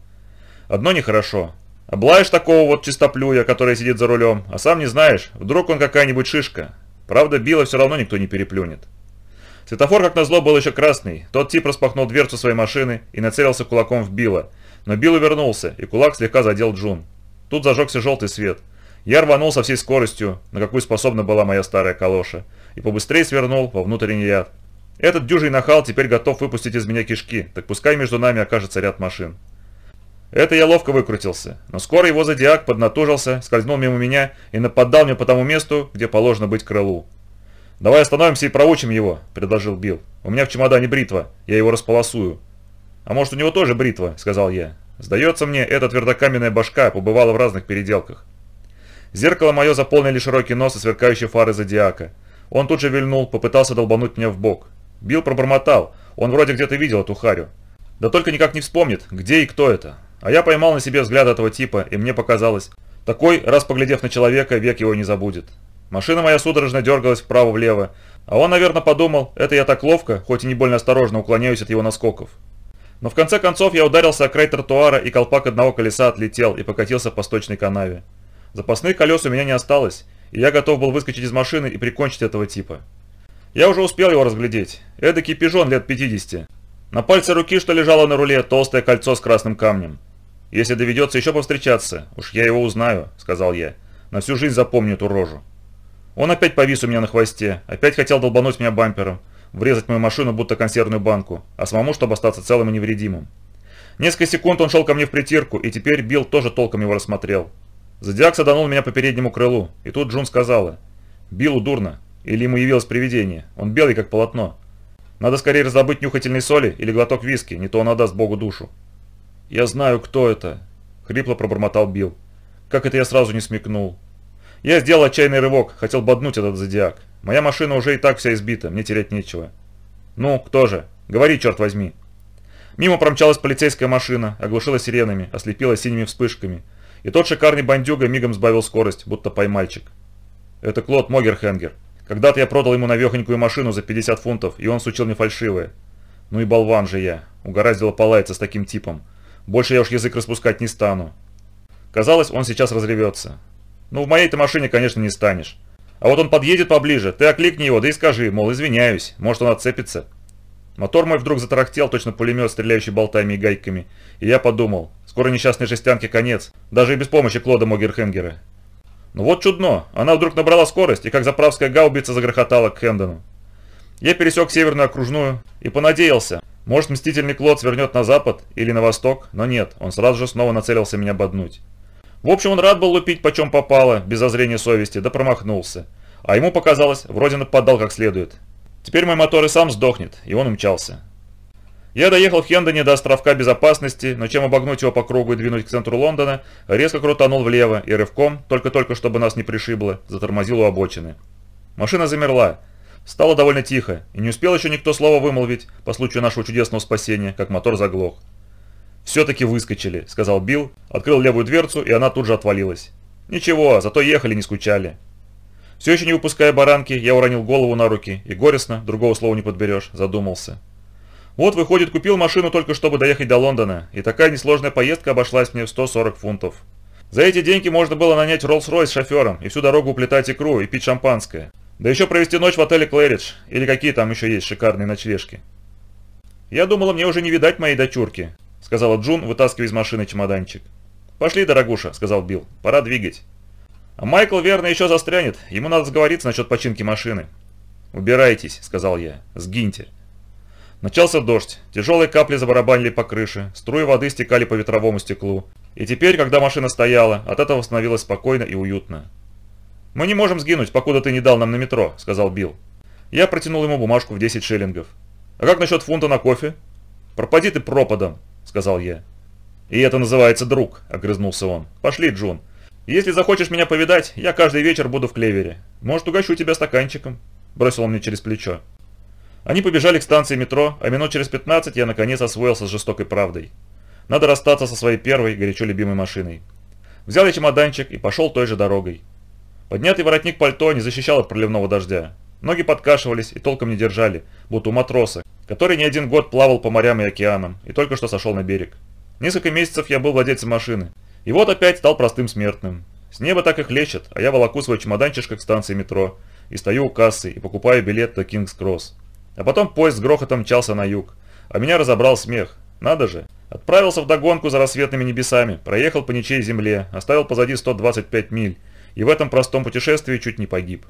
Одно нехорошо. Облаешь такого вот чистоплюя, который сидит за рулем, а сам не знаешь, вдруг он какая-нибудь шишка. Правда, Билла все равно никто не переплюнет. Светофор, как назло, был еще красный. Тот тип распахнул дверцу своей машины и нацелился кулаком в Билла. Но Билл вернулся, и кулак слегка задел Джун. Тут зажегся желтый свет. Я рванул со всей скоростью, на какую способна была моя старая калоша, и побыстрее свернул во внутренний ряд. Этот дюжий нахал теперь готов выпустить из меня кишки, так пускай между нами окажется ряд машин. Это я ловко выкрутился, но скоро его зодиак поднатужился, скользнул мимо меня и нападал мне по тому месту, где положено быть крылу. «Давай остановимся и проучим его», – предложил Билл. «У меня в чемодане бритва, я его располосую». «А может, у него тоже бритва?» – сказал я. «Сдается мне, эта твердокаменная башка побывала в разных переделках». Зеркало мое заполнили широкий нос и сверкающие фары зодиака. Он тут же вильнул, попытался долбануть меня в бок. Билл пробормотал, он вроде где-то видел эту харю. Да только никак не вспомнит, где и кто это. А я поймал на себе взгляд этого типа, и мне показалось, такой, раз поглядев на человека, век его не забудет. Машина моя судорожно дергалась вправо-влево, а он, наверное, подумал, это я так ловко, хоть и не больно осторожно уклоняюсь от его наскоков. Но в конце концов я ударился о край тротуара, и колпак одного колеса отлетел и покатился по сточной канаве. Запасных колес у меня не осталось, и я готов был выскочить из машины и прикончить этого типа. Я уже успел его разглядеть. Эдакий пижон лет 50. На пальце руки, что лежало на руле, толстое кольцо с красным камнем. «Если доведется еще повстречаться, уж я его узнаю», — сказал я. «На всю жизнь запомню эту рожу». Он опять повис у меня на хвосте, опять хотел долбануть меня бампером, врезать мою машину будто консервную банку, а самому, чтобы остаться целым и невредимым. Несколько секунд он шел ко мне в притирку, и теперь Билл тоже толком его рассмотрел. Зодиак саданул меня по переднему крылу, и тут Джун сказала. «Биллу дурно. Или ему явилось привидение. Он белый, как полотно. Надо скорее раздобыть нюхательной соли или глоток виски, не то он отдаст Богу душу». «Я знаю, кто это», — хрипло пробормотал Билл. «Как это я сразу не смекнул?» Я сделал отчаянный рывок, хотел боднуть этот зодиак. Моя машина уже и так вся избита, мне терять нечего. Ну, кто же? Говори, черт возьми. Мимо промчалась полицейская машина, оглушила сиренами, ослепила синими вспышками. И тот шикарный бандюга мигом сбавил скорость, будто поймальчик. Это Клод Могерхенгер. Когда-то я продал ему навехонькую машину за 50 фунтов, и он сучил мне фальшивое. Ну и болван же я. Угораздило полаяться с таким типом. Больше я уж язык распускать не стану. Казалось, он сейчас разревется. Ну, в моей-то машине, конечно, не станешь. А вот он подъедет поближе, ты окликни его, да и скажи, мол, извиняюсь, может он отцепится. Мотор мой вдруг затарахтел, точно пулемет, стреляющий болтами и гайками. И я подумал, скоро несчастной жестянке конец, даже и без помощи Клода Могерхенгера. Ну вот чудно, она вдруг набрала скорость и как заправская гаубица загрохотала к Хендону. Я пересек северную окружную и понадеялся. Может, мстительный Клод свернет на запад или на восток, но нет, он сразу же снова нацелился меня боднуть. В общем, он рад был лупить почем попало, без зазрения совести, да промахнулся. А ему показалось, вроде нападал как следует. Теперь мой мотор и сам сдохнет, и он умчался. Я доехал в Хендоне до островка безопасности, но чем обогнуть его по кругу и двинуть к центру Лондона, резко крутанул влево и рывком, только-только чтобы нас не пришибло, затормозил у обочины. Машина замерла. Стало довольно тихо, и не успел еще никто слова вымолвить по случаю нашего чудесного спасения, как мотор заглох. «Все-таки выскочили», — сказал Билл, открыл левую дверцу, и она тут же отвалилась. «Ничего, зато ехали, не скучали». Все еще не выпуская баранки, я уронил голову на руки и горестно, другого слова не подберешь, задумался. Вот, выходит, купил машину только чтобы доехать до Лондона, и такая несложная поездка обошлась мне в 140 фунтов. За эти деньги можно было нанять Роллс-Ройс с шофером и всю дорогу уплетать икру и пить шампанское. Да еще провести ночь в отеле Клэридж, или какие там еще есть шикарные ночлежки. Я думала, мне уже не видать моей дочурки, сказала Джун, вытаскивая из машины чемоданчик. «Пошли, дорогуша», — сказал Билл, — «пора двигать». «А Майкл, верно, еще застрянет. Ему надо сговориться насчет починки машины». «Убирайтесь», — сказал я, — «сгиньте». Начался дождь, тяжелые капли забарабанили по крыше, струи воды стекали по ветровому стеклу. И теперь, когда машина стояла, от этого становилось спокойно и уютно. «Мы не можем сгинуть, покуда ты не дал нам на метро», — сказал Билл. Я протянул ему бумажку в 10 шиллингов. «А как насчет фунта на кофе?» «Пропади ты пропадом», — сказал я. «И это называется друг», — огрызнулся он. «Пошли, Джун. Если захочешь меня повидать, я каждый вечер буду в клевере. Может, угощу тебя стаканчиком», — бросил он мне через плечо. Они побежали к станции метро, а минут через 15 я наконец освоился с жестокой правдой. Надо расстаться со своей первой, горячо любимой машиной. Взял я чемоданчик и пошел той же дорогой. Поднятый воротник пальто не защищал от проливного дождя. Ноги подкашивались и толком не держали, будто у матроса, который не один год плавал по морям и океанам и только что сошел на берег. Несколько месяцев я был владельцем машины, и вот опять стал простым смертным. С неба так и хлещет, а я волоку свой чемоданчишко к станции метро и стою у кассы и покупаю билет до Кингс Кросс. А потом поезд с грохотом мчался на юг, а меня разобрал смех. Надо же. Отправился в догонку за рассветными небесами, проехал по ничей земле, оставил позади 125 миль, и в этом простом путешествии чуть не погиб.